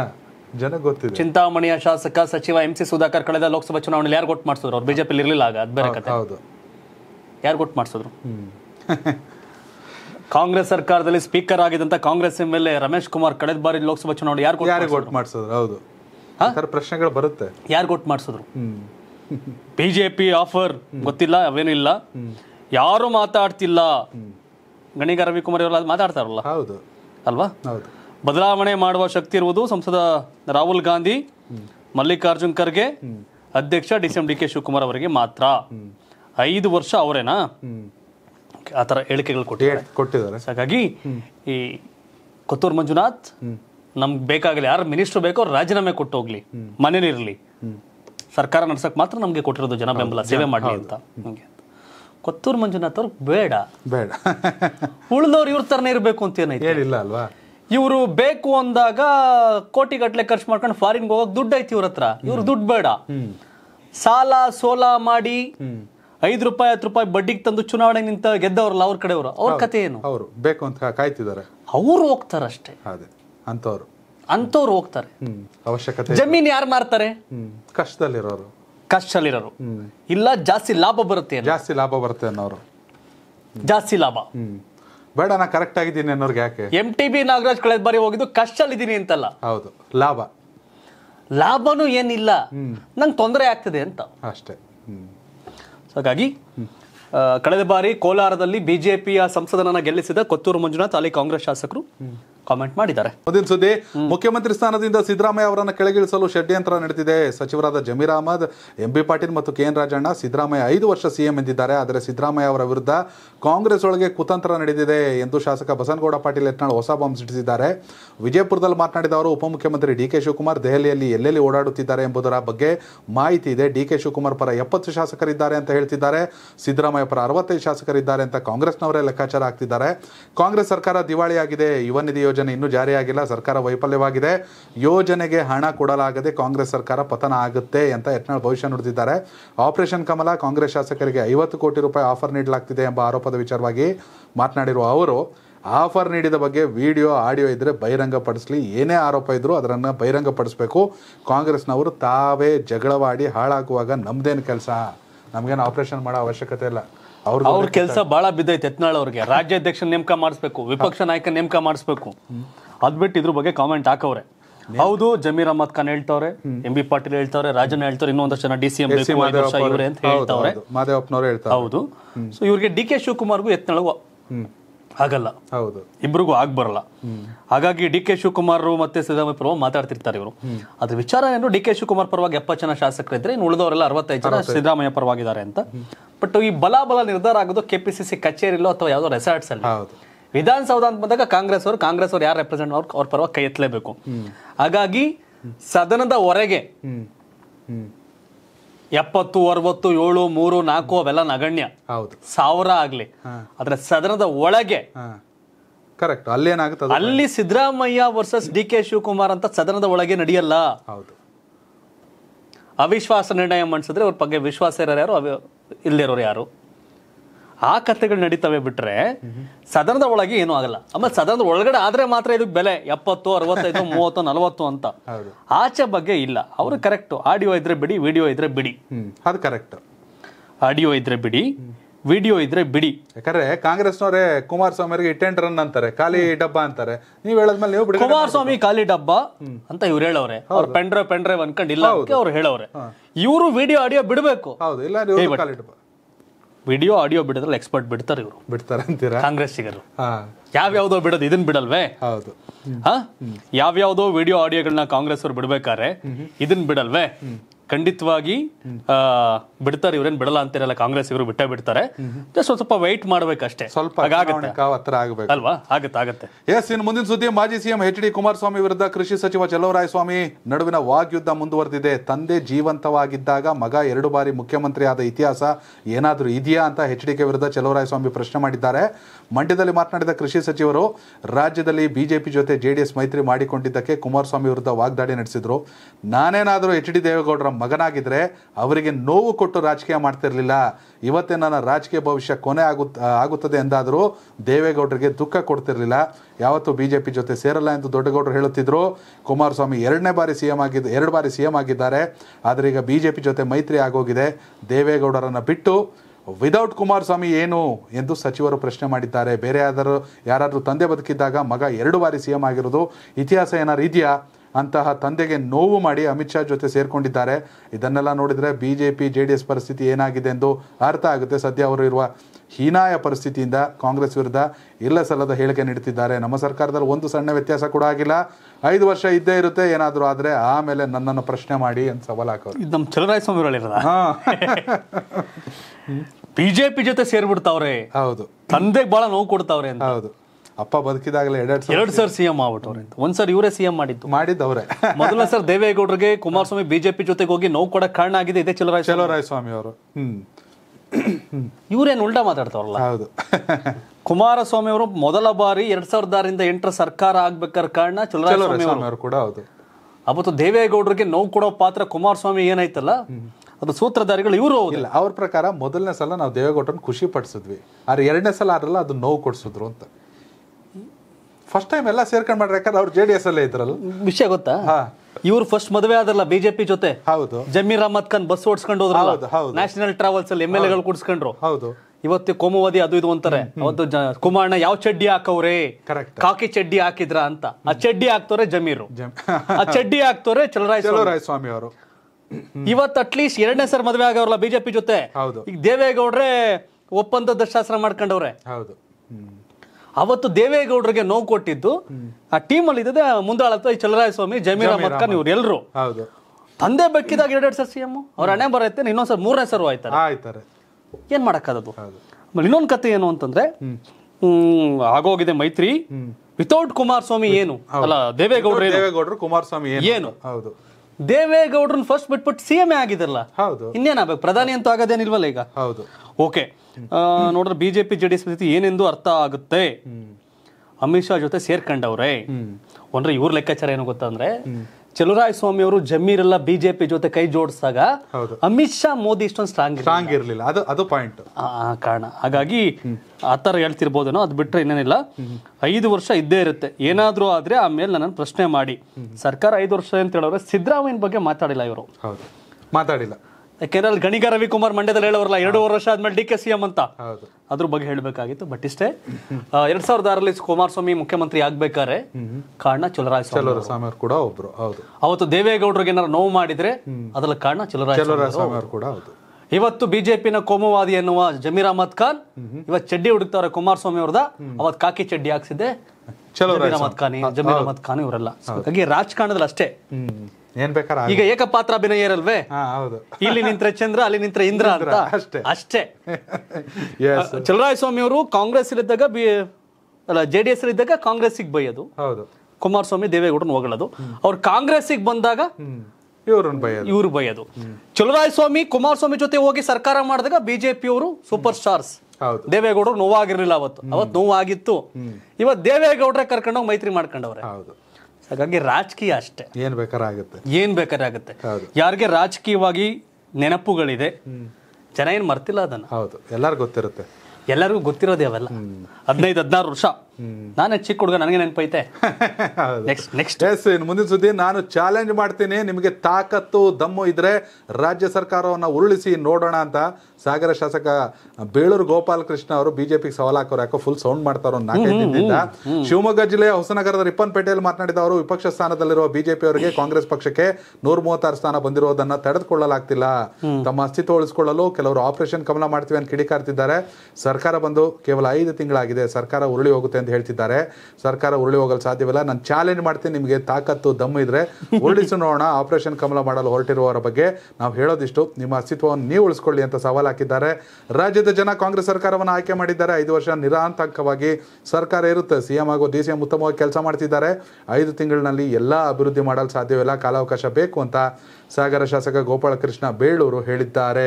[SPEAKER 1] ಜನ ಗೊತ್ತಿದೆ
[SPEAKER 2] ಚಿಂತಾಮಣಿಯ ಶಾಸಕ ಸಚಿವ ಎಂ ಸಿ ಸುಧಾಕರ್ ಕಳೆದ ಲೋಕಸಭಾ ಚುನಾವಣೆಯಲ್ಲಿ ಯಾರು ಕೋಟ್ ಮಾಡಿಸಿದ್ರು ಅವ್ರು ಬಿಜೆಪಿಲಿ ಇರಲಿಲ್ಲ ಆಗ ಅದು ಬೇರೆ ಕತೆ ಹೌದು ಯಾರು ಕೋಟ್ ಮಾಡಿಸಿದ್ರು ಕಾಂಗ್ರೆಸ್ ಸರ್ಕಾರದಲ್ಲಿ ಸ್ಪೀಕರ್ ಆಗಿದಂತ Congress M L A Ramesh Kumar ಕಳೆದ ಬಾರಿ ಲೋಕಸಭಾ ಚುನಾವಣೆ ಯಾರು ಯಾರು
[SPEAKER 1] ಮಾಡಿಸಿದ್ರು ಹೌದು ಪ್ರಶ್ನೆಗಳು
[SPEAKER 2] ಬರುತ್ತೆ ಯಾರು ಕೊಟ್ಟು ಮಾಡಿಸಿದ್ರು ಬಿಜೆಪಿ ಆಫರ್ ಗೊತ್ತಿಲ್ಲ ಅವೇನಿಲ್ಲ ಯಾರು ಮಾತಾಡ್ತಿಲ್ಲ ಗಣಿಗ ರವಿಕುಮಾರ್ ಅವರು ಮಾತಾಡ್ತಾರಲ್ಲ ಹೌದು ಅಲ್ವಾ ಬದಲಾವಣೆ ಮಾಡುವ ಶಕ್ತಿ ಇರುವುದು ಸಂಸದ ರಾಹುಲ್ ಗಾಂಧಿ ಮಲ್ಲಿಕಾರ್ಜುನ್ ಖರ್ಗೆ ಅಧ್ಯಕ್ಷ D C M D K Shivakumar ಅವರಿಗೆ ಮಾತ್ರ ಐದು ವರ್ಷ ಅವರೇನಾ ಆ ಥರ ಹೇಳಿಕೆಗಳು ಕೊಟ್ಟಿದ್ದಾರೆ ಕೊಟ್ಟಿದ್ದಾರೆ ಹಾಗಾಗಿ ಈ ಕೊತ್ತೂರ್ ಮಂಜುನಾಥ್ ನಮ್ಗೆ ಬೇಕಾಗಲಿ ಯಾರು ಮಿನಿಸ್ಟರ್ ಬೇಕೋ ರಾಜೀನಾಮೆ ಕೊಟ್ಟು ಹೋಗ್ಲಿ ಮನೇಲಿರಲಿ ಸರ್ಕಾರ ನಡ್ಸಕ್ಕೆ ಮಾತ್ರ ನಮಗೆ ಕೊಟ್ಟಿರೋದು ಜನ ಬೆಂಬಲ ಸೇವೆ ಮಾಡಿ ಅಂತ ಕೊತ್ತೂರು ಮಂಜುನಾಥ್ ಅವ್ರು ಬೇಡ ಬೇಡ ಉಳಿದವ್ರು ಇವ್ರ ಥರನೇ ಇರಬೇಕು ಅಂತ ಏನೈತೆ ಅಲ್ವಾ ಇವರು ಬೇಕು ಅಂದಾಗ ಕೋಟಿಗಟ್ಟಲೆ ಖರ್ಚು ಮಾಡ್ಕೊಂಡು ಫಾರಿನ್ಗೆ ಹೋಗೋಕೆ ದುಡ್ಡು ಐತಿ ಇವ್ರ ಹತ್ರ ಇವ್ರು ದುಡ್ಡು ಬೇಡ ಸಾಲ ಸೋಲ ಮಾಡಿ ಐದು ರೂಪಾಯಿ ಹತ್ತು ರೂಪಾಯಿ ಬಡ್ಡಿಗೆ ತಂದು ಚುನಾವಣೆ ನಿಂತ ಗೆದ್ದವ್ರಲ್ಲ ಅವ್ರ ಕಡೆಯವರು ಅವ್ರ ಕತೆ
[SPEAKER 1] ಏನು ಅವರು ಬೇಕು ಅಂತ ಕಾಯ್ತಿದ್ದಾರೆ ಅವರು ಹೋಗ್ತಾರಷ್ಟೇ ಅದೇ ಅಂತವ್ರು ಅಂತವ್ರು ಹೋಗ್ತಾರೆ
[SPEAKER 2] ಅವಶ್ಯಕತೆ ಜಮೀನ್ ಯಾರು ಮಾರ್ತಾರೆ ಕಷ್ಟದಲ್ಲಿರೋರು ಕಷ್ಟದಲ್ಲಿರೋರು ಇಲ್ಲ ಜಾಸ್ತಿ ಲಾಭ ಬರುತ್ತೆ ಜಾಸ್ತಿ ಲಾಭ ಬರುತ್ತೆ ಅನ್ನೋರು ಜಾಸ್ತಿ ಲಾಭ ಬೇಡ ನಾ ಕರೆಕ್ಟ್
[SPEAKER 1] ಆಗಿದ್ದೀನಿ ಅನ್ನೋರ್ಗೆ ಯಾಕೆ
[SPEAKER 2] ಎಂ ಟಿ ಬಿ ನಾಗರಾಜ್ ಕಳೆದ ಬಾರಿ ಹೋಗಿದ್ದು ಕಷ್ಟಲ್ಲಿದ್ದೀನಿ ಅಂತಲ್ಲ ಹೌದು ಲಾಭ ಲಾಭನೂ ಏನಿಲ್ಲ ನಂಗೆ ತೊಂದರೆ ಆಗ್ತದೆ ಅಂತ ಅಷ್ಟೇ ಹಾಗಾಗಿ ಕಳೆದ ಬಾರಿ ಕೋಲಾರದಲ್ಲಿ ಬಿಜೆಪಿಯ ಸಂಸದನನ್ನು ಗೆಲ್ಲಿಸಿದ ಕೊತ್ತೂರು ಮಂಜುನಾಥ್ ಅಲ್ಲಿ ಕಾಂಗ್ರೆಸ್ ಶಾಸಕರು ಕಾಮೆಂಟ್ ಮಾಡಿದ್ದಾರೆ
[SPEAKER 1] ಮುಂದಿನ ಸುದ್ದಿ ಮುಖ್ಯಮಂತ್ರಿ ಸ್ಥಾನದಿಂದ ಸಿದ್ದರಾಮಯ್ಯ ಅವರನ್ನು ಕೆಳಗಿಳಿಸಲು ಷಡ್ಯಂತ್ರ ನಡೆದಿದೆ ಸಚಿವರಾದ ಜಮೀರ್ ಅಹಮದ್ ಬಿ ಪಾಟೀಲ್ ಮತ್ತು ಕೆ ಎನ್ ರಾಜಣ್ಣ ಸಿದ್ದರಾಮಯ್ಯ ಐದು ವರ್ಷ ಸಿಎಂ ಎಂದಿದ್ದಾರೆ ಆದರೆ ಸಿದ್ದರಾಮಯ್ಯ ಅವರ ವಿರುದ್ಧ ಕಾಂಗ್ರೆಸ್ ಒಳಗೆ ಕುತಂತ್ರ ನಡೆದಿದೆ ಎಂದು ಶಾಸಕ ಬಸನಗೌಡ ಪಾಟೀಲ್ ಯತ್ನಾಳ್ ಹೊಸ ಬಾಂಬ್ ಸಿಡಿಸಿದ್ದಾರೆ ವಿಜಯಪುರದಲ್ಲಿ ಮಾತನಾಡಿದ ಅವರು ಉಪಮುಖ್ಯಮಂತ್ರಿ ಡಿ ಕೆ ಶಿವಕುಮಾರ್ ದೆಹಲಿಯಲ್ಲಿ ಎಲ್ಲೆಲ್ಲಿ ಓಡಾಡುತ್ತಿದ್ದಾರೆ ಎಂಬುದರ ಬಗ್ಗೆ ಮಾಹಿತಿ ಇದೆ ಡಿ ಕೆ ಶಿವಕುಮಾರ್ ಪರ ಎಪ್ಪತ್ತು ಶಾಸಕರಿದ್ದಾರೆ ಅಂತ ಹೇಳ್ತಿದ್ದಾರೆ ಸಿದ್ದರಾಮಯ್ಯ ಪರ ಅರವತ್ತೈದು ಶಾಸಕರಿದ್ದಾರೆ ಅಂತ ಕಾಂಗ್ರೆಸ್ನವರೇ ಲೆಕ್ಕಾಚಾರ ಹಾಕ್ತಿದ್ದಾರೆ ಕಾಂಗ್ರೆಸ್ ಸರ್ಕಾರ ದಿವಾಳಿಯಾಗಿದೆ ಯುವ ನಿಧಿ ಯೋಜನೆ ಇನ್ನೂ ಜಾರಿಯಾಗಿಲ್ಲ ಸರ್ಕಾರ ವೈಫಲ್ಯವಾಗಿದೆ ಯೋಜನೆಗೆ ಹಣ ಕೊಡಲಾಗದೆ ಕಾಂಗ್ರೆಸ್ ಸರ್ಕಾರ ಪತನ ಆಗುತ್ತೆ ಅಂತ ಯತ್ನಾಳ್ ಭವಿಷ್ಯ ನುಡಿದಿದ್ದಾರೆ ಆಪರೇಷನ್ ಕಮಲ ಕಾಂಗ್ರೆಸ್ ಶಾಸಕರಿಗೆ ಐವತ್ತು ಕೋಟಿ ರೂಪಾಯಿ ಆಫರ್ ನೀಡಲಾಗ್ತಿದೆ ಎಂಬ ಆರೋಪದ ವಿಚಾರವಾಗಿ ಮಾತನಾಡಿರುವ ಅವರು ಆಫರ್ ನೀಡಿದ ಬಗ್ಗೆ ವಿಡಿಯೋ ಆಡಿಯೋ ಇದ್ದರೆ ಬಹಿರಂಗಪಡಿಸಲಿ ಏನೇ ಆರೋಪ ಇದ್ದರೂ ಅದನ್ನು ಬಹಿರಂಗಪಡಿಸಬೇಕು ಕಾಂಗ್ರೆಸ್ನವರು ತಾವೇ ಜಗಳವಾಡಿ ಹಾಳಾಗುವಾಗ ನಮ್ಮದೇನು ಕೆಲಸ ನಮಗೇನು ಆಪರೇಷನ್ ಮಾಡೋ ಅವಶ್ಯಕತೆ ಇಲ್ಲ ಅವ್ರ ಕೆಲಸ
[SPEAKER 2] ಬಹಳ ಬಿದ್ದೈತೆ ಯತ್ನಾಳ್ ಅವ್ರಿಗೆ ರಾಜ್ಯಾಧ್ಯಕ್ಷ ನೇಮಕ ಮಾಡಿಸ್ಬೇಕು ವಿಪಕ್ಷ ನಾಯಕ ನೇಮಕ ಮಾಡಿಸ್ಬೇಕು ಅದ್ಬಿಟ್ಟು ಇದ್ರ ಬಗ್ಗೆ ಕಾಮೆಂಟ್ ಹಾಕವ್ರೆ ಹೌದು ಜಮೀರ್ ಅಹಮದ್ ಖಾನ್ ಹೇಳ್ತಾವ್ರೆ ಎಂ ಬಿ ಪಾಟೀಲ್ ಹೇಳ್ತಾವ್ರೆ ರಾಜನ್ ಹೇಳ್ತಾರೆ ಇನ್ನೊಂದಷ್ಟು ಜನ ಡಿ ಸಿ ಎಂ ಇವ್ರೆ ಅಂತ ಹೇಳ್ತಾವ್ರೆ ಹೌದು ಸೊ ಇವ್ರಿಗೆ ಡಿ ಕೆ ಶಿವಕುಮಾರ್ಗೂ ಯತ್ನಾಳ್ ಆಗಲ್ಲ ಹೌದು ಇಬ್ಬರಿಗೂ ಆಗ್ಬರಲ್ಲ ಹಾಗಾಗಿ ಡಿ ಕೆ ಶಿವಕುಮಾರ್ ಮತ್ತೆ ಸಿದ್ದರಾಮಯ್ಯ ಮಾತಾಡ್ತಿರ್ತಾರೆ ಇವರು ಅದ್ರ ವಿಚಾರ ಏನು ಡಿ ಕೆ ಶಿವಕುಮಾರ್ ಪರವಾಗಿ ಎಪ್ಪತ್ತು ಜನ ಶಾಸಕರಿದ್ರೆ ಇನ್ನು ಉಳಿದವರೆಲ್ಲ ಅರವತ್ತೈದು ಜನ ಸಿದ್ದರಾಮಯ್ಯ ಪರವಾಗಿದ್ದಾರೆ ಅಂತ ಬಟ್ ಈ ಬಲಾಬಲ ನಿರ್ಧಾರ ಆಗೋದು ಕೆಪಿಸಿಸಿ ಕಚೇರಿಲ್ಲೋ ಅಥವಾ ಯಾವ್ದೋ ರೆಸಾರ್ಟ್ಸ್ ಅಲ್ಲಿ ವಿಧಾನಸೌಧ ಅಂತ ಬಂದಾಗ ಕಾಂಗ್ರೆಸ್ ಅವರು ಕಾಂಗ್ರೆಸ್ ಅವರು ಯಾರು ರೆಪ್ರೆಸೆಂಟ್ ಅವರು ಅವ್ರ ಪರವಾಗಿ ಕೈ ಎತ್ತಲೇಬೇಕು ಹಾಗಾಗಿ ಸದನದ ಹೊರಗೆ ಎಪ್ಪತ್ತು ಅರವತ್ತು ಏಳು ಮೂರು ನಾಲ್ಕು ಅವೆಲ್ಲ ನಗಣ್ಯ ಹೌದು ಸಾವಿರ ಆಗ್ಲಿ ಆದ್ರೆ ಸದನದ ಒಳಗೆ ಕರೆಕ್ಟ್ ಏನಾಗುತ್ತೆ ಅಲ್ಲಿ Siddaramaiah versus D K Shivakumar ಅಂತ ಸದನದ ಒಳಗೆ ನಡೆಯಲ್ಲ ಹೌದು ಅವಿಶ್ವಾಸ ನಿರ್ಣಯ ಮಾಡಿಸಿದ್ರೆ ಅವ್ರ ಬಗ್ಗೆ ವಿಶ್ವಾಸ ಇರೋರು ಯಾರು ಇಲ್ಲಿರೋರು ಯಾರು ಆ ಕಥೆಗಳು ನಡೀತವೆ ಬಿಟ್ರೆ ಸದನದ ಒಳಗೆ ಏನೂ ಆಗಲ್ಲ ಆಮೇಲೆ ಸದನದ ಒಳಗಡೆ ಆದ್ರೆ ಮಾತ್ರ ಇದು ಬೆಲೆ ಎಪ್ಪತ್ತು ಅರವತ್ತೈದು ಮೂವತ್ತು ನಲವತ್ತು ಅಂತ ಆಚೆ ಬಗ್ಗೆ ಇಲ್ಲ ಅವರು ಕರೆಕ್ಟ್ ಆಡಿಯೋ ಇದ್ರೆ ಬಿಡಿ ವಿಡಿಯೋ ಇದ್ರೆ ಬಿಡಿ ಅದು ಕರೆಕ್ಟ್
[SPEAKER 1] ಆಡಿಯೋ ಇದ್ರೆ ಬಿಡಿ ವಿಡಿಯೋ ಇದ್ರೆ ಬಿಡಿ ಯಾಕಂದ್ರೆ ಕಾಂಗ್ರೆಸ್ನವರೇ ಕುಮಾರಸ್ವಾಮಿ ಅವರಿಗೆ ಇಟ್ ರನ್ ಅಂತಾರೆ ಖಾಲಿ ಡಬ್ಬ ಅಂತಾರೆ ನೀವು ಹೇಳದ್ಮೇಲೆ ನೀವು ಕುಮಾರಸ್ವಾಮಿ ಖಾಲಿ ಡಬ್ಬ ಅಂತ ಇವ್ರು ಹೇಳವ್ರೆ ಅವ್ರು ಪೆಂಡ್ರೆ ಪೆಂಡ್ರೆ ಅನ್ಕೊಂಡಿಲ್ಲ ಅವ್ರು ಹೇಳವ್ರೆ
[SPEAKER 2] ಇವರು ವಿಡಿಯೋ ಆಡಿಯೋ ಬಿಡಬೇಕು ಹೌದು ಇಲ್ಲ ಖಾಲಿ ಡಬ್ಬ ವಿಡಿಯೋ ಆಡಿಯೋ ಬಿಡೋದ್ರಲ್ಲಿ ಎಕ್ಸ್ಪರ್ಟ್ ಬಿಡ್ತಾರೆ ಇವರು ಬಿಡ್ತಾರೆ ಅಂತೀರಾ ಕಾಂಗ್ರೆಸ್ಸಿಗರು ಯಾವ್ಯಾವ್ದೋ ಬಿಡೋದು ಇದನ್ನ ಬಿಡಲ್ವೇ ಹೌದು ಹಾ ಯಾವ್ಯಾವುದೋ ವಿಡಿಯೋ ಆಡಿಯೋಗಳನ್ನ ಕಾಂಗ್ರೆಸ್ ಅವ್ರು ಬಿಡ್ಬೇಕಾರೆ ಇದನ್ನ ಬಿಡಲ್ವೇ ಖಂಡಿತವಾಗಿ ಬಿಡ್ತಾರೆ ಇವ್ರೇನ್ ಬಿಡಲ್ಲ ಅಂತಿರಲ್ಲ ಕಾಂಗ್ರೆಸ್ ಇವರು ಬಿಟ್ಟೇ ಬಿಡ್ತಾರೆ ಸ್ವಲ್ಪ ವೈಟ್ ಮಾಡ್ಬೇಕಷ್ಟೇ ಸ್ವಲ್ಪ ಅಲ್ವಾ ಆಗುತ್ತೆ ಆಗುತ್ತೆ
[SPEAKER 1] ಎಸ್ ಇನ್ನು ಮುಂದಿನ ಸುದ್ದಿ ಮಾಜಿ ಸಿಎಂ ಎಚ್ ಡಿ ಕುಮಾರಸ್ವಾಮಿ ವಿರುದ್ಧ ಕೃಷಿ ಸಚಿವ ಸ್ವಾಮಿ ನಡುವಿನ ವಾಗ್ಯುದ್ಧ ಮುಂದುವರೆದಿದೆ ತಂದೆ ಜೀವಂತವಾಗಿದ್ದಾಗ ಮಗ ಎರಡು ಬಾರಿ ಮುಖ್ಯಮಂತ್ರಿ ಆದ ಇತಿಹಾಸ ಏನಾದರೂ ಇದೆಯಾ ಅಂತ ಎಚ್ ಡಿ ಕೆ ವಿರುದ್ಧ ಚಲೋರಾಯಸ್ವಾಮಿ ಪ್ರಶ್ನೆ ಮಾಡಿದ್ದಾರೆ ಮಂಡ್ಯದಲ್ಲಿ ಮಾತನಾಡಿದ ಕೃಷಿ ಸಚಿವರು ರಾಜ್ಯದಲ್ಲಿ ಬಿಜೆಪಿ ಜೊತೆ ಎಸ್ ಮೈತ್ರಿ ಮಾಡಿಕೊಂಡಿದ್ದಕ್ಕೆ ಕುಮಾರಸ್ವಾಮಿ ವಿರುದ್ಧ ವಾಗ್ದಾಳಿ ನಡೆಸಿದರು ನಾನೇನಾದರೂ ಎಚ್ ಡಿ ದೇವೇಗೌಡರ ಮಗನಾಗಿದ್ದರೆ ಅವರಿಗೆ ನೋವು ಕೊಟ್ಟು ರಾಜಕೀಯ ಮಾಡ್ತಿರಲಿಲ್ಲ ಇವತ್ತೇ ನನ್ನ ರಾಜಕೀಯ ಭವಿಷ್ಯ ಕೊನೆ ಆಗುತ್ತ ಆಗುತ್ತದೆ ಎಂದಾದರೂ ದೇವೇಗೌಡರಿಗೆ ದುಃಖ ಕೊಡ್ತಿರಲಿಲ್ಲ ಯಾವತ್ತೂ ಬಿ ಜೆ ಪಿ ಜೊತೆ ಸೇರಲ್ಲ ಎಂದು ದೊಡ್ಡಗೌಡರು ಹೇಳುತ್ತಿದ್ದರು ಕುಮಾರಸ್ವಾಮಿ ಎರಡನೇ ಬಾರಿ ಸಿ ಎಂ ಆಗಿದ್ದು ಎರಡು ಬಾರಿ ಸಿ ಎಂ ಆಗಿದ್ದಾರೆ ಆದರೆ ಈಗ ಬಿ ಜೆ ಪಿ ಜೊತೆ ಮೈತ್ರಿ ಆಗೋಗಿದೆ ದೇವೇಗೌಡರನ್ನು ಬಿಟ್ಟು ವಿದೌಟ್ ಕುಮಾರಸ್ವಾಮಿ ಏನು ಎಂದು ಸಚಿವರು ಪ್ರಶ್ನೆ ಮಾಡಿದ್ದಾರೆ ಬೇರೆ ಯಾರಾದರೂ ಯಾರಾದರೂ ತಂದೆ ಬದುಕಿದ್ದಾಗ ಮಗ ಎರಡು ಬಾರಿ ಸಿ ಎಂ ಆಗಿರೋದು ಇತಿಹಾಸ ಏನಾರು ಇದೆಯಾ ಅಂತಹ ತಂದೆಗೆ ನೋವು ಮಾಡಿ ಅಮಿತ್ ಶಾ ಜೊತೆ ಸೇರಿಕೊಂಡಿದ್ದಾರೆ ಇದನ್ನೆಲ್ಲ ನೋಡಿದರೆ B J P J D S ಪರಿಸ್ಥಿತಿ ಏನಾಗಿದೆ ಎಂದು ಅರ್ಥ ಆಗುತ್ತೆ ಸದ್ಯ ಅವರು ಇರುವ ಹೀನಾಯ ಪರಿಸ್ಥಿತಿಯಿಂದ ಕಾಂಗ್ರೆಸ್ ವಿರುದ್ಧ ಇಲ್ಲ ಸಲ್ಲದ ಹೇಳಿಕೆ ನೀಡುತ್ತಿದ್ದಾರೆ ನಮ್ಮ ಸರ್ಕಾರದಲ್ಲಿ ಒಂದು ಸಣ್ಣ ವ್ಯತ್ಯಾಸ ಕೂಡ ಆಗಿಲ್ಲ ಐದು ವರ್ಷ ಇದ್ದೇ ಇರುತ್ತೆ ಏನಾದರೂ ಆದರೆ ಆಮೇಲೆ ನನ್ನನ್ನು ಪ್ರಶ್ನೆ ಮಾಡಿ ಅಂತ ಸವಾಲು ಹಾಕೋರು
[SPEAKER 2] ಇದು ನಮ್ಮ ಬಿ ಹಾಂ ಬಿಜೆಪಿ ಜೊತೆ ಸೇರ್ಬಿಡ್ತಾವ್ರೆ ಹೌದು ತಂದೆಗೆ ಭಾಳ ನೋವು ಕೊಡ್ತಾವ್ರೆ ಅಂತ ಹೌದು ಅಪ್ಪ ಬದುಕಿದಾಗಲೇ ಎರಡು ಎರಡು ಸರ್ ಸಿಎಂ ಆಗ್ಬಿಟ್ಟು ಒಂದ್ ಸರ್ ಇವರೇ ಸಿಎಂ ಮಾಡಿದ್ದು ಮಾಡಿದ್ದು ಅವರೇ ಮೊದಲ ಸರ್ ದೇವೇಗೌಡರಿಗೆ ಕುಮಾರಸ್ವಾಮಿ ಬಿಜೆಪಿ ಜೊತೆಗೆ ಹೋಗಿ ನೋವು ಕೂಡ ಕಾರಣ ಆಗಿದೆ ಇದೇ ಚಲರಾಯ ಚಲರಾಯ ಸ್ವಾಮಿ ಅವರು ಹ್ಮ್ ಇವರೇನು ಉಲ್ಟಾ ಮಾತಾಡ್ತಾವ್ರಲ್ಲ ಹೌದು ಕುಮಾರಸ್ವಾಮಿ ಅವರು ಮೊದಲ ಬಾರಿ ಎರಡ್ ಸಾವಿರದ ಆರಿಂದ ಎಂಟರ ಸರ್ಕಾರ ಆಗ್ಬೇಕಾದ ಕಾರಣ ಚಲರಾಯ ಕೂಡ ಹೌದು ಅವತ್ತು ದೇವೇಗೌಡರಿಗೆ ನೋವು ಕೊಡೋ ಪಾತ್ರ ಕುಮಾರಸ್ವಾಮಿ ಏನಾಯ್ತಲ್ಲ ಅದು ಸೂತ್ರಧಾರಿಗಳು ಇವರು ಇಲ್ಲ
[SPEAKER 1] ಅವ್ರ ಪ್ರಕಾರ ಮೊದಲನೇ ಸಲ ನಾವು ದೇವೇಗೌಡರನ್ನ ಖುಷಿ ಪಡಿಸಿದ್ವಿ ಆದ್ರೆ ಎರಡನೇ ಸಲ ಆದ್ರಲ್ಲ ಅದು ನೋವು ಕೊಡಿಸಿದ್ರು ಅಂತ ಫಸ್ಟ್ ಟೈಮ್ ಎಲ್ಲ ಸೇರ್ಕೊಂಡ್ ಮಾಡ್ರಿ ಯಾಕಂದ್ರೆ ಅವ್ರು ಜೆ ಡಿ ಎಸ್ ಅಲ್ಲೇ ಇದ್ರಲ್ಲ ವಿಷಯ ಗೊತ್ತಾ ಇವ್ರು ಫಸ್ಟ್
[SPEAKER 2] ಮದುವೆ ಆದ್ರಲ್ಲ ಬಿಜೆಪಿ ಜೊತೆ ಹೌದು ಜಮೀರ್ ಅಹಮದ್ ಖಾನ್ ಬಸ್ ಓಡಿಸ್ಕೊಂಡು ಹೋದ್ರು ನ್ಯಾಷನಲ್ ಟ್ರಾವೆಲ್ಸ್ ಅಲ್ಲಿ ಎಮ್ ಎಲ್ ಎಗಳು ಕೂಡಿಸ್ಕೊಂಡ್ರು ಹೌದು ಇವತ್ತು ಕೋಮುವಾದಿ ಅದು ಇದು ಅಂತಾರೆ ಅವತ್ತು ಕುಮಾರಣ್ಣ ಯಾವ ಚಡ್ಡಿ ಹಾಕವ್ರೆ ಕಾಕಿ ಚಡ್ಡಿ ಹಾಕಿದ್ರ ಅಂತ ಆ ಚಡ್ಡಿ ಹಾಕ್ತವ್ರೆ ಜಮೀರು ಆ ಚಡ್ಡಿ
[SPEAKER 1] ಹಾಕ್ತವ್ರೆ ಚಲರಾಯ ಸ್ವಾಮಿ ಅವರು
[SPEAKER 2] ಇವತ್ತು ಅಟ್ಲೀಸ್ಟ್ ಎರಡನೇ ಸರ್ ಮದುವೆ ಆಗವ್ರಲ್ಲ ಬಿಜೆಪಿ ಜೊತೆ ಈಗ ದೇವೇಗೌಡ್ರೆ ಒಪ್ಪಂದದ ಶಾಸ್ತ್ರ ಮಾಡ್ಕೊಂಡವ್ರೆ ಹೌದು ಅವತ್ತು ದೇವೇಗೌಡರಿಗೆ ನೋವು ಕೊಟ್ಟಿದ್ದು ಆ ಟೀಮ್ ಅಲ್ಲಿ ಇದ್ದದ ಮುಂದಾಳತ್ತ ಈ ಚಲರಾಯಸ್ವಾಮಿ ಜಮೀರ್ ಅಹಮದ್ ಖಾನ್ ಇವ್ರು ಎಲ್ರು ಹೌದು ತಂದೆ ಬೆಕ್ಕಿದಾಗ ಎರಡೆರಡು ಸರ್ ಸಿ ಎಂ ಅವ್ರ ಹಣೆ ಬರತ್ತೆ ಇನ್ನೊಂದ್ ಮೂರನೇ ಸರ್ ಆಯ್ತಾರೆ ಆಯ್ತಾರೆ ಏನ್ ಮಾಡಕ್ಕಾದದು ಆಮೇಲೆ ಇನ್ನೊಂದು ಕತೆ ಏನು ಅಂತಂದ್ರೆ ಹ್ಮ್ ಆಗೋಗಿದೆ ಮೈತ್ರಿ ವಿತೌಟ್ ಕುಮಾರಸ್ವಾಮಿ ಏನು ಅಲ್ಲ ದೇವೇಗೌಡರು
[SPEAKER 1] ದೇವೇಗೌಡರು ಕುಮಾರಸ್ವಾಮಿ ಏನು ಹೌದು
[SPEAKER 2] ದೇವೇಗೌಡ್ರನ್ ಫಸ್ಟ್ ಬಿಟ್ಬಿಟ್ಟು ಸಿಎಂ ಆಗಿದಲ್ಲ ಹೌದು ಇನ್ನೇನಾಗಬೇಕು ಪ್ರಧಾನಿ ಅಂತೂ ಆಗೋದೇನಿಲ್ವಲ್ಲ ಈಗ ಹೌದು ಓಕೆ ನೋಡಿದ್ರೆ ಬಿಜೆಪಿ ಜೆ ಡಿ ಎಸ್ ಸ್ಥಿತಿ ಏನೆಂದು ಅರ್ಥ ಆಗುತ್ತೆ ಅಮಿತ್ ಶಾ ಜೊತೆ ಸೇರ್ಕೊಂಡವ್ರೆ ಅಂದ್ರೆ ಇವ್ರ ಲೆಕ್ಕಾಚಾರ ಏನು ಗೊತ್ತಂದ್ರೆ ಸ್ವಾಮಿ ಅವರು ಜಮೀರ್ ಎಲ್ಲ ಬಿಜೆಪಿ ಜೊತೆ ಕೈ ಜೋಡಿಸಿದಾಗ ಅಮಿತ್ ಶಾ ಮೋದಿ ಇಷ್ಟೊಂದು ಸ್ಟ್ರಾಂಗ್ ಸ್ಟ್ರಾಂಗ್ ಇರಲಿಲ್ಲ ಅದು ಅದು ಪಾಯಿಂಟ್ ಕಾರಣ ಹಾಗಾಗಿ ಆ ಥರ ಹೇಳ್ತಿರ್ಬೋದೇನೋ ಅದು ಬಿಟ್ಟರೆ ಇನ್ನೇನಿಲ್ಲ ಐದು ವರ್ಷ ಇದ್ದೇ ಇರುತ್ತೆ ಏನಾದರೂ ಆದ್ರೆ ಆಮೇಲೆ ನನ್ನನ್ನು ಪ್ರಶ್ನೆ ಮಾಡಿ ಸರ್ಕಾರ ಐದು ವರ್ಷ ಅಂತ ಹೇಳೋರೆ ಸಿದ್ದರಾಮಯ್ಯನ ಬಗ್ಗೆ ಮಾತಾಡಿಲ್ಲ ಇವರು ಮಾತಾಡಿಲ್ಲ ಯಾಕೆಂದ್ರೆ ಅಲ್ಲಿ ಗಣಿಗ ರವಿಕುಮಾರ್ ಮಂಡ್ಯದಲ್ಲಿ ಹೇಳೋರಲ್ಲ ಎರಡೂವರೆ ವರ್ಷ ಆದ್ಮೇಲೆ ಡಿ ಕೆ ಸಿ ಎಂ ಅಂತ ಅದ್ರ ಬಗ್ಗೆ ಹೇಳಬೇಕಾಗಿತ್ತು ಬಟ್ ಇಷ್ಟೇ ಎರಡ್ ಸಾವಿರದ ಆರಲ್ಲಿ ಕುಮಾರಸ್ವಾಮಿ ಮುಖ್ಯಮಂತ್ರಿ ಆಗ್ಬೇಕಾದ್ರೆ ಕಾರಣ ಚಲರಾಯ
[SPEAKER 1] ಸ್ವಾಮಿ ಕೂಡ ಒಬ್ರು ಹೌದು
[SPEAKER 2] ಅವತ್ತು ದೇವೇಗೌಡರಿಗೆ ಏನಾರು ನೋವು ಮಾಡಿದ್ರೆ ಅದ್ರಲ್ಲಿ ಕಾರಣ ಚಲರಾಯ ಸ್ವಾಮಿ ಕೂಡ ಹೌದು ಇವತ್ತು ಬಿಜೆಪಿನ ಕೋಮುವಾದಿ ಎನ್ನುವ ಜಮೀರ್ ಅಹಮದ್ ಖಾನ್ ಇವತ್ತು ಚಡ್ಡಿ ಹುಡುಕ್ತಾರೆ ಕುಮಾರಸ್ವಾಮಿ ಅವ್ರದ ಅವತ್ ಕಾಕಿ ಚಡ್ಡಿ ಹಾಕ್ಸಿದ್ದೆ ಜಮೀರ್ ಅಹಮದ್ ಖಾನ್ ಜಮೀರ್ ಅಹಮದ್ ಖಾನ್ ಇವರೆಲ್ಲ ಹಾಗಾಗಿ ರಾಜಕಾರಣದಲ್ಲಿ ಅಷ್ಟೇ ಈಗ ಏಕಪಾತ್ರ ಅಭಿನಯ ಹೌದು ಇಲ್ಲಿ ನಿಂತ್ರೆ ಚಂದ್ರ ಅಲ್ಲಿ ನಿಂತ್ರೆ ಇಂದ್ರ ಅಂತ ಅಷ್ಟೇ ಅಷ್ಟೇ ಚಲರಾಯ ಸ್ವಾಮಿ ಅವರು ಕಾಂಗ್ರೆಸ್ ಇದ್ದಾಗ ಬಿ ಅಲ್ಲ ಜೆ ಡಿ ಎಸ್ ಇದ್ದಾಗ ಕಾಂಗ್ರೆಸ್ಸಿಗೆ ಬೈಯೋದು ಹೌದು ಕುಮಾರಸ್ವಾಮಿ ದೇವೇಗೌಡನ ಹೊಗಳೋದು ಅವ್ರು ಗೆ ಬಂದಾಗ ಇವ್ರನ್ನ ಬೈಯೋದು ಇವ್ರು ಬೈಯೋದು ಚಲರಾಯ ಸ್ವಾಮಿ ಕುಮಾರಸ್ವಾಮಿ ಜೊತೆ ಹೋಗಿ ಸರ್ಕಾರ ಮಾಡಿದಾಗ ಬಿಜೆಪಿ ಅವರು ಸೂಪರ್ ಸ್ಟಾರ್ಸ್ ದೇವೇಗೌಡರು ನೋವಾಗಿರ್ಲಿಲ್ಲ ಅವತ್ತು ಅವತ್ತು ನೋವಾಗಿತ್ತು ಇವತ್ತು ದೇವೇಗೌಡ್ರೆ ಕರ್ಕೊಂಡೋಗಿ ಮೈತ್ರಿ ಮಾಡ್ಕೊಂಡವ್ರೆ ಹೌದು ಹಾಗಾಗಿ ರಾಜಕೀಯ ಅಷ್ಟೇ ಏನ್ ಬೇಕಾರಾಗುತ್ತೆ ಏನು ಬೇಕಾರಾಗುತ್ತೆ ಯಾರಿಗೆ ರಾಜಕೀಯವಾಗಿ ನೆನಪುಗಳಿದೆ ಜನ ಏನ್ ಮರ್ತಿಲ್ಲ ಅದನ್ನ ಹೌದು ಎಲ್ಲರಿಗೂ ಗೊತ್ತಿರುತ್ತೆ ಎಲ್ಲರಿಗೂ ಗೊತ್ತಿರೋದೇ ಅವೆಲ್ಲ ಹದಿನೈದು ಹದಿನಾರು ವರ್ಷ ನಾನು ಚಿಕ್ಕ ಹುಡುಗ ನನಗೆ ನೆನಪೈತೆ
[SPEAKER 1] ನೆಕ್ಸ್ಟ್ ಮುಂದಿನ ಸುದ್ದಿ ನಾನು ಚಾಲೆಂಜ್ ಮಾಡ್ತೀನಿ ನಿಮಗೆ ತಾಕತ್ತು ದಮ್ಮು ಇದ್ರೆ ರಾಜ್ಯ ಸರ್ಕಾರವನ್ನು ಉರುಳಿಸಿ ನೋಡೋಣ ಅಂತ ಸಾಗರ ಶಾಸಕ ಬೇಳೂರು ಕೃಷ್ಣ ಅವರು ಬಿಜೆಪಿಗೆ ಸವಾಲು ಹಾಕೋರು ಯಾಕೋ ಫುಲ್ ಸೌಂಡ್ ಮಾಡ್ತಾರೋ ಶಿವಮೊಗ್ಗ ಜಿಲ್ಲೆಯ ಹೊಸನಗರದ ರಿಪ್ಪನ್ಪೇಟೆಯಲ್ಲಿ ಮಾತನಾಡಿದ ಅವರು ವಿಪಕ್ಷ ಸ್ಥಾನದಲ್ಲಿರುವ ಬಿಜೆಪಿ ಅವರಿಗೆ ಕಾಂಗ್ರೆಸ್ ಪಕ್ಷಕ್ಕೆ ನೂರ ಮೂವತ್ತಾರು ಸ್ಥಾನ ಬಂದಿರೋದನ್ನ ತಡೆದುಕೊಳ್ಳಲಾಗ್ತಿಲ್ಲ ತಮ್ಮ ಅಸ್ತಿತ್ವ ಉಳಿಸಿಕೊಳ್ಳಲು ಕೆಲವರು ಆಪರೇಷನ್ ಕಮಲ ಮಾಡ್ತೀವಿ ಅಂತ ಕಿಡಿಕಾರ್ತಿದ್ದಾರೆ ಸರ್ಕಾರ ಬಂದು ಕೇವಲ ಐದು ತಿಂಗಳಾಗಿದೆ ಸರ್ಕಾರ ಉರುಳಿ ಹೋಗುತ್ತೆ ಅಂತ ಹೇಳ್ತಿದ್ದಾರೆ ಸರ್ಕಾರ ಉರುಳಿ ಹೋಗಲು ಸಾಧ್ಯವಿಲ್ಲ ನಾನು ಚಾಲೆಂಜ್ ಮಾಡ್ತೀನಿ ನಿಮಗೆ ತಾಕತ್ತು ದಮ್ಮು ಇದ್ರೆ ಉರುಳಿಸಿ ನೋಡೋಣ ಆಪರೇಷನ್ ಕಮಲ ಮಾಡಲು ಹೊರಟಿರುವವರ ಬಗ್ಗೆ ನಾವು ಹೇಳೋದಿಷ್ಟು ನಿಮ್ಮ ಅಸ್ತಿತ್ವವನ್ನು ನೀವು ಉಳಿಸ್ಕೊಳ್ಳಿ ಅಂತ ಸವಾಲು ಹಾಕಿದ್ದಾರೆ ರಾಜ್ಯದ ಜನ ಕಾಂಗ್ರೆಸ್ ಸರ್ಕಾರವನ್ನು ಆಯ್ಕೆ ಮಾಡಿದ್ದಾರೆ ಐದು ವರ್ಷ ನಿರಾಂತಕವಾಗಿ ಸರ್ಕಾರ ಇರುತ್ತೆ ಸಿಎಂ ಎಂ ಹಾಗೂ ಡಿ ಸಿಎಂ ಉತ್ತಮವಾಗಿ ಕೆಲಸ ಮಾಡ್ತಿದ್ದಾರೆ ಐದು ತಿಂಗಳಿನಲ್ಲಿ ಎಲ್ಲ ಅಭಿವೃದ್ಧಿ ಮಾಡಲು ಸಾಧ್ಯವಿಲ್ಲ ಕಾಲಾವಕಾಶ ಬೇಕು ಅಂತ ಸಾಗರ ಶಾಸಕ ಗೋಪಾಲಕೃಷ್ಣ ಬೇಳೂರು ಹೇಳಿದ್ದಾರೆ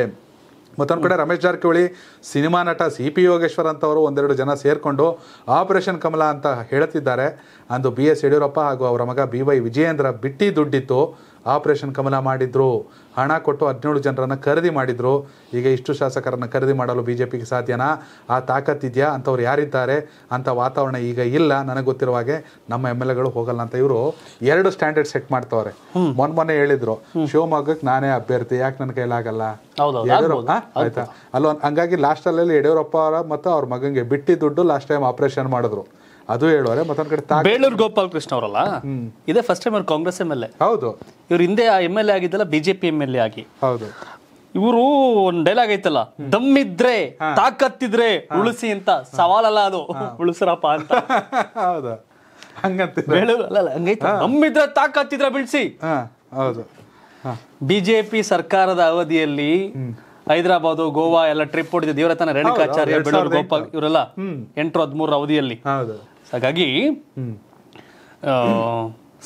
[SPEAKER 1] ಮತ್ತೊಂದು ಕಡೆ ರಮೇಶ್ ಜಾರಕಿಹೊಳಿ ಸಿನಿಮಾ ನಟ ಸಿ ಪಿ ಯೋಗೇಶ್ವರ್ ಅಂತವರು ಒಂದೆರಡು ಜನ ಸೇರಿಕೊಂಡು ಆಪರೇಷನ್ ಕಮಲ ಅಂತ ಹೇಳ್ತಿದ್ದಾರೆ ಅಂದು ಬಿ ಎಸ್ ಯಡಿಯೂರಪ್ಪ ಹಾಗೂ ಅವರ ಮಗ ಬಿ ವೈ ವಿಜಯೇಂದ್ರ ಬಿಟ್ಟಿ ದುಡ್ಡಿತ್ತು ಆಪರೇಷನ್ ಕಮಲ ಮಾಡಿದ್ರು ಹಣ ಕೊಟ್ಟು ಹದಿನೇಳು ಜನರನ್ನು ಖರೀದಿ ಮಾಡಿದ್ರು ಈಗ ಇಷ್ಟು ಶಾಸಕರನ್ನು ಖರೀದಿ ಮಾಡಲು ಬಿ ಸಾಧ್ಯನಾ ಆ ತಾಕತ್ತಿದ್ಯಾ ಅಂತವ್ರು ಯಾರಿದ್ದಾರೆ ಅಂತ ವಾತಾವರಣ ಈಗ ಇಲ್ಲ ನನಗೆ ಗೊತ್ತಿರುವ ಹಾಗೆ ನಮ್ಮ ಎಮ್ ಎಲ್ ಎಗಳು ಹೋಗಲ್ಲ ಅಂತ ಇವರು ಎರಡು ಸ್ಟ್ಯಾಂಡರ್ಡ್ ಸೆಟ್ ಮಾಡ್ತವ್ರೆ ಮೊನ್ನೆ ಮೊನ್ನೆ ಹೇಳಿದ್ರು ಶಿವಮೊಗ್ಗಕ್ಕೆ ನಾನೇ ಅಭ್ಯರ್ಥಿ ಯಾಕೆ ನನ್ನ ಕೈಲಾಗಲ್ಲ ಆಯ್ತಾ ಅಲ್ಲ ಹಂಗಾಗಿ ಲಾಸ್ಟ್ ಯಡಿಯೂರಪ್ಪ ಅವರ ಮತ್ತು ಅವ್ರ ಮಗನಿಗೆ ಬಿಟ್ಟಿ ದುಡ್ಡು ಲಾಸ್ಟ್ ಟೈಮ್ ಆಪರೇಷನ್ ಮಾಡಿದ್ರು ಅದು ಹೇಳೋರೆ ಮತ್ತೊಂದ್ ಕಡೆ
[SPEAKER 2] ಬೇಳೂರ್ ಗೋಪಾಲ್ ಕೃಷ್ಣ ಅವರಲ್ಲ ಇದೇ ಫಸ್ಟ್ ಟೈಮ್ ಅವ್ರು ಕಾಂಗ್ರೆಸ್ ಎಮ್ ಎಲ್ ಎ ಹೌದು ಇವ್ರ ಹಿಂದೆ ಆ ಎಮ್ ಎಲ್ ಎ ಆಗಿದ್ದಲ್ಲ ಬಿಜೆಪಿ ಎಂ ಎಲ್ ಎ ಆಗಿ ಹೌದು ಇವರು ಒಂದ್ ಡೈಲಾಗ್ ಐತಲ್ಲ ದಮ್ಮಿದ್ರೆ ತಾಕತ್ತಿದ್ರೆ ಉಳಿಸಿ ಅಂತ ಸವಾಲಲ್ಲ ಅದು ಉಳಿಸ್ರಪ್ಪ ಅಂತ ಹೌದು ಹಂಗಂತ ಬೇಳೂರು ಅಲ್ಲ ಹಂಗೈತೆ ತಾಕತ್ತಿದ್ರೆ ಬಿಡಿಸಿ ಹೌದು ಬಿಜೆಪಿ ಸರ್ಕಾರದ ಅವಧಿಯಲ್ಲಿ ಹೈದರಾಬಾದ್ ಗೋವಾ ಎಲ್ಲ ಟ್ರಿಪ್ ಹೊಡೆದಿದ್ದು ಇವರ ತನ ರೇಣುಕಾಚಾರ್ಯ ಬೆಳೂರು ಗೋಪಾಲ್ ಇವರೆಲ್ಲ ಎಂಟು ಹದಿಮೂರ ಅವಧಿಯಲ್ಲಿ ಹಾಗಾಗಿ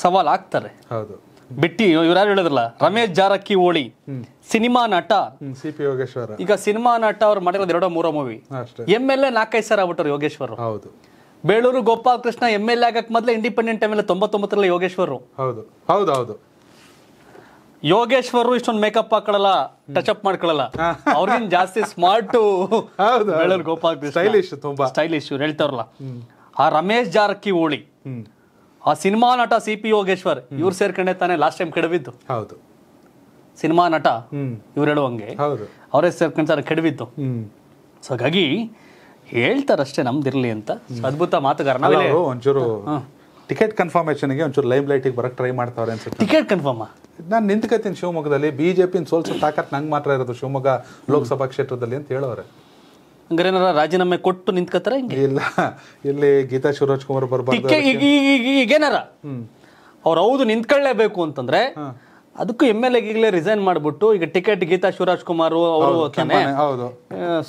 [SPEAKER 2] ಸವಾಲ್ ಆಗ್ತಾರೆ ಹೌದು ಬಿಟ್ಟಿ ಯಾರು ಹೇಳಿದ್ರಲ್ಲ ರಮೇಶ್ ಜಾರಕಿಹೊಳಿ ಸಿನಿಮಾ ನಟ
[SPEAKER 1] ಸಿ ಪಿ ಯೋಗೇಶ್ವರ ಈಗ
[SPEAKER 2] ಸಿನಿಮಾ ನಟ ಅವ್ರು ಮಾಡಿರೋದು ಎರಡೋ ಮೂರೋ ಮೂವಿ ಎಮ್ ಎಲ್ ಎ ನಾಲ್ಕೈದು ಸಾವಿರ ಆಗ್ಬಿಟ್ಟರು ಯೋಗೇಶ್ವರ್ ಹೌದು Beluru Krishna M L A ಆಗಕ್ ಮೊದಲೇ ಇಂಡಿಪೆಂಡೆಂಟ್ ಟೈಮ್ ಎಲ್ ತೊಂಬತ್ತೊಂಬತ್ತರಲ್ಲ ತೊಂಬತ್ತೊಂಬತ್ತರಲ್ಲಿ ಯೋಗೇಶ್ವರ್ ಹೌದು ಹೌದು ಹೌದು ಯೋಗೇಶ್ವರು ಇಷ್ಟೊಂದು ಮೇಕಪ್ ಹಾಕೊಳ್ಳಲ್ಲ ಟಚ್ ಅಪ್ ಮಾಡ್ಕೊಳ್ಳಲ್ಲ ಅವ್ರಿಗಿನ್ ಜಾಸ್ತಿ ಸ್ಮಾರ್ಟ್ ಬೇಳೂರು ಗೋಪಾಲಕೃಷ್ಣ ಸ್ಟೈಲಿಶ್ ತುಂಬಾ ಸ್ಟೈಲಿಶ್ ಹೇಳ್ತಾರಲ್ಲ ಆ ರಮೇಶ್ ಜಾರಕಿಹೊಳಿ ಆ ಸಿನಿಮಾ ನಟ ಸಿ ಪಿ ಯೋಗೇಶ್ವರ್ ಇವ್ರು ಸೇರ್ಕೊಂಡೆ ತಾನೇ ಲಾಸ್ಟ್ ಟೈಮ್ ಕೆಡವಿದ್ದು ಹೌದು ಸಿನಿಮಾ ನಟ ಇವ್ರು ಹೇಳುವಂಗೆ ಅವರೇ ಸೇರ್ಕೊಂತಾರೆ ಕೆಡವಿದ್ದು ಸೊ ಹಾಗಾಗಿ ಹೇಳ್ತಾರಷ್ಟೇ ನಮ್ದಿರ್ಲಿ ಅಂತ ಅದ್ಭುತ ಮಾತುಗಾರ ಒಂಚೂರು
[SPEAKER 1] ಟಿಕೆಟ್ ಕನ್ಫರ್ಮೇಶನ್ಗೆ ಒಂಚೂರು ಲೈಮ್ ಲೈಟಿಗೆ ಬರಕ್ಕೆ ಟ್ರೈ ಮಾಡ್ತಾವ್ರೆ ಅನ್ಸುತ್ತೆ ಟಿಕೆಟ್ ಕನ್ಫರ್ಮ್ ನಾನು ನಿಂತ್ಕೋತೀನಿ ಶಿವಮೊಗ್ಗದಲ್ಲಿ ಬಿಜೆಪಿ ಸೋಲ್ಸೋ ತಾಕತ್ ನಂಗೆ ಮಾತ್ರ ಇರೋದು ಶಿವಮೊಗ್ಗ ಲೋಕಸಭಾ ಕ್ಷೇತ್ರದಲ್ಲಿ ಅಂತ ಹೇಳೋರೆ
[SPEAKER 2] ಹಂಗಾರೆ ರಾಜೀನಾಮೆ ಕೊಟ್ಟು ನಿಂತ್ಕೋತಾರ ಹಿಂಗೆ ಇಲ್ಲ ಇಲ್ಲಿ ಗೀತಾ ಶಿವರಾಜ್ ಕುಮಾರ್ ಬರ್ಬಾರ್ದು ಈಗ ಈಗ ಈಗೇನಾರ ಅವ್ರು ಹೌದು ನಿಂತ್ಕೊಳ್ಳೇಬೇಕು ಅಂತಂದ್ರೆ ಅದಕ್ಕೂ ಎಮ್ ಎಲ್ ಈಗಲೇ ರಿಸೈನ್ ಮಾಡ್ಬಿಟ್ಟು ಈಗ ಟಿಕೆಟ್ ಗೀತಾ ಶಿವರಾಜ್ ಕುಮಾರ್ ಅವರು ಸುಮ್ನೆ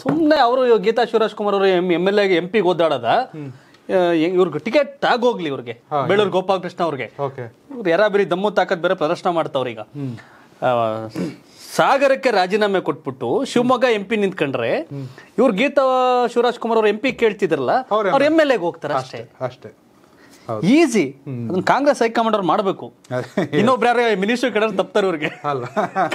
[SPEAKER 2] ಸುಮ್ಮನೆ ಅವರು ಗೀತಾ ಶಿವರಾಜ್ ಕುಮಾರ್ ಅವರು ಎಮ್ ಎಲ್ ಎ ಎಂ ಪಿಗೆ ಓದಾಡದ ಇವ್ರಿಗೆ ಟಿಕೆಟ್ ಆಗೋಗ್ಲಿ ಇವ್ರಿಗೆ ಬೇಳೂರು ಗೋಪಾಲಕೃಷ್ಣ ಅವ್ರಿಗೆ ಯಾರ ಬರೀ ದಮ್ಮು ತಾಕತ್ ಬೇರೆ ಪ್ರದರ್ಶನ ಮಾಡ್ತಾವ್ರೀಗ ಸಾಗರಕ್ಕೆ ರಾಜೀನಾಮೆ ಕೊಟ್ಬಿಟ್ಟು ಶಿವಮೊಗ್ಗ ಎಂ ಪಿ ನಿಂತ್ಕೊಂಡ್ರೆ ಇವ್ರು ಗೀತಾ ಶಿವರಾಜ್ ಕುಮಾರ್ ಅವ್ರ ಎಂ ಪಿ ಕೇಳ್ತಿದ್ರಲ್ಲ ಅವ್ರ ಎಂ ಎಲ್ ಎಗೆ ಹೋಗ್ತಾರೆ ಅಷ್ಟೇ ಅಷ್ಟೇ ಈಸಿ ಅದನ್ನ ಕಾಂಗ್ರೆಸ್ ಹೈಕಮಾಂಡ್ ಅವ್ರು ಮಾಡಬೇಕು ಇನ್ನೊಬ್ರು ಮಿನಿಸ್ಟರ್ ಕಡೆ ತಪ್ತಾರೆ ಅವ್ರಿಗೆ ಅಲ್ಲ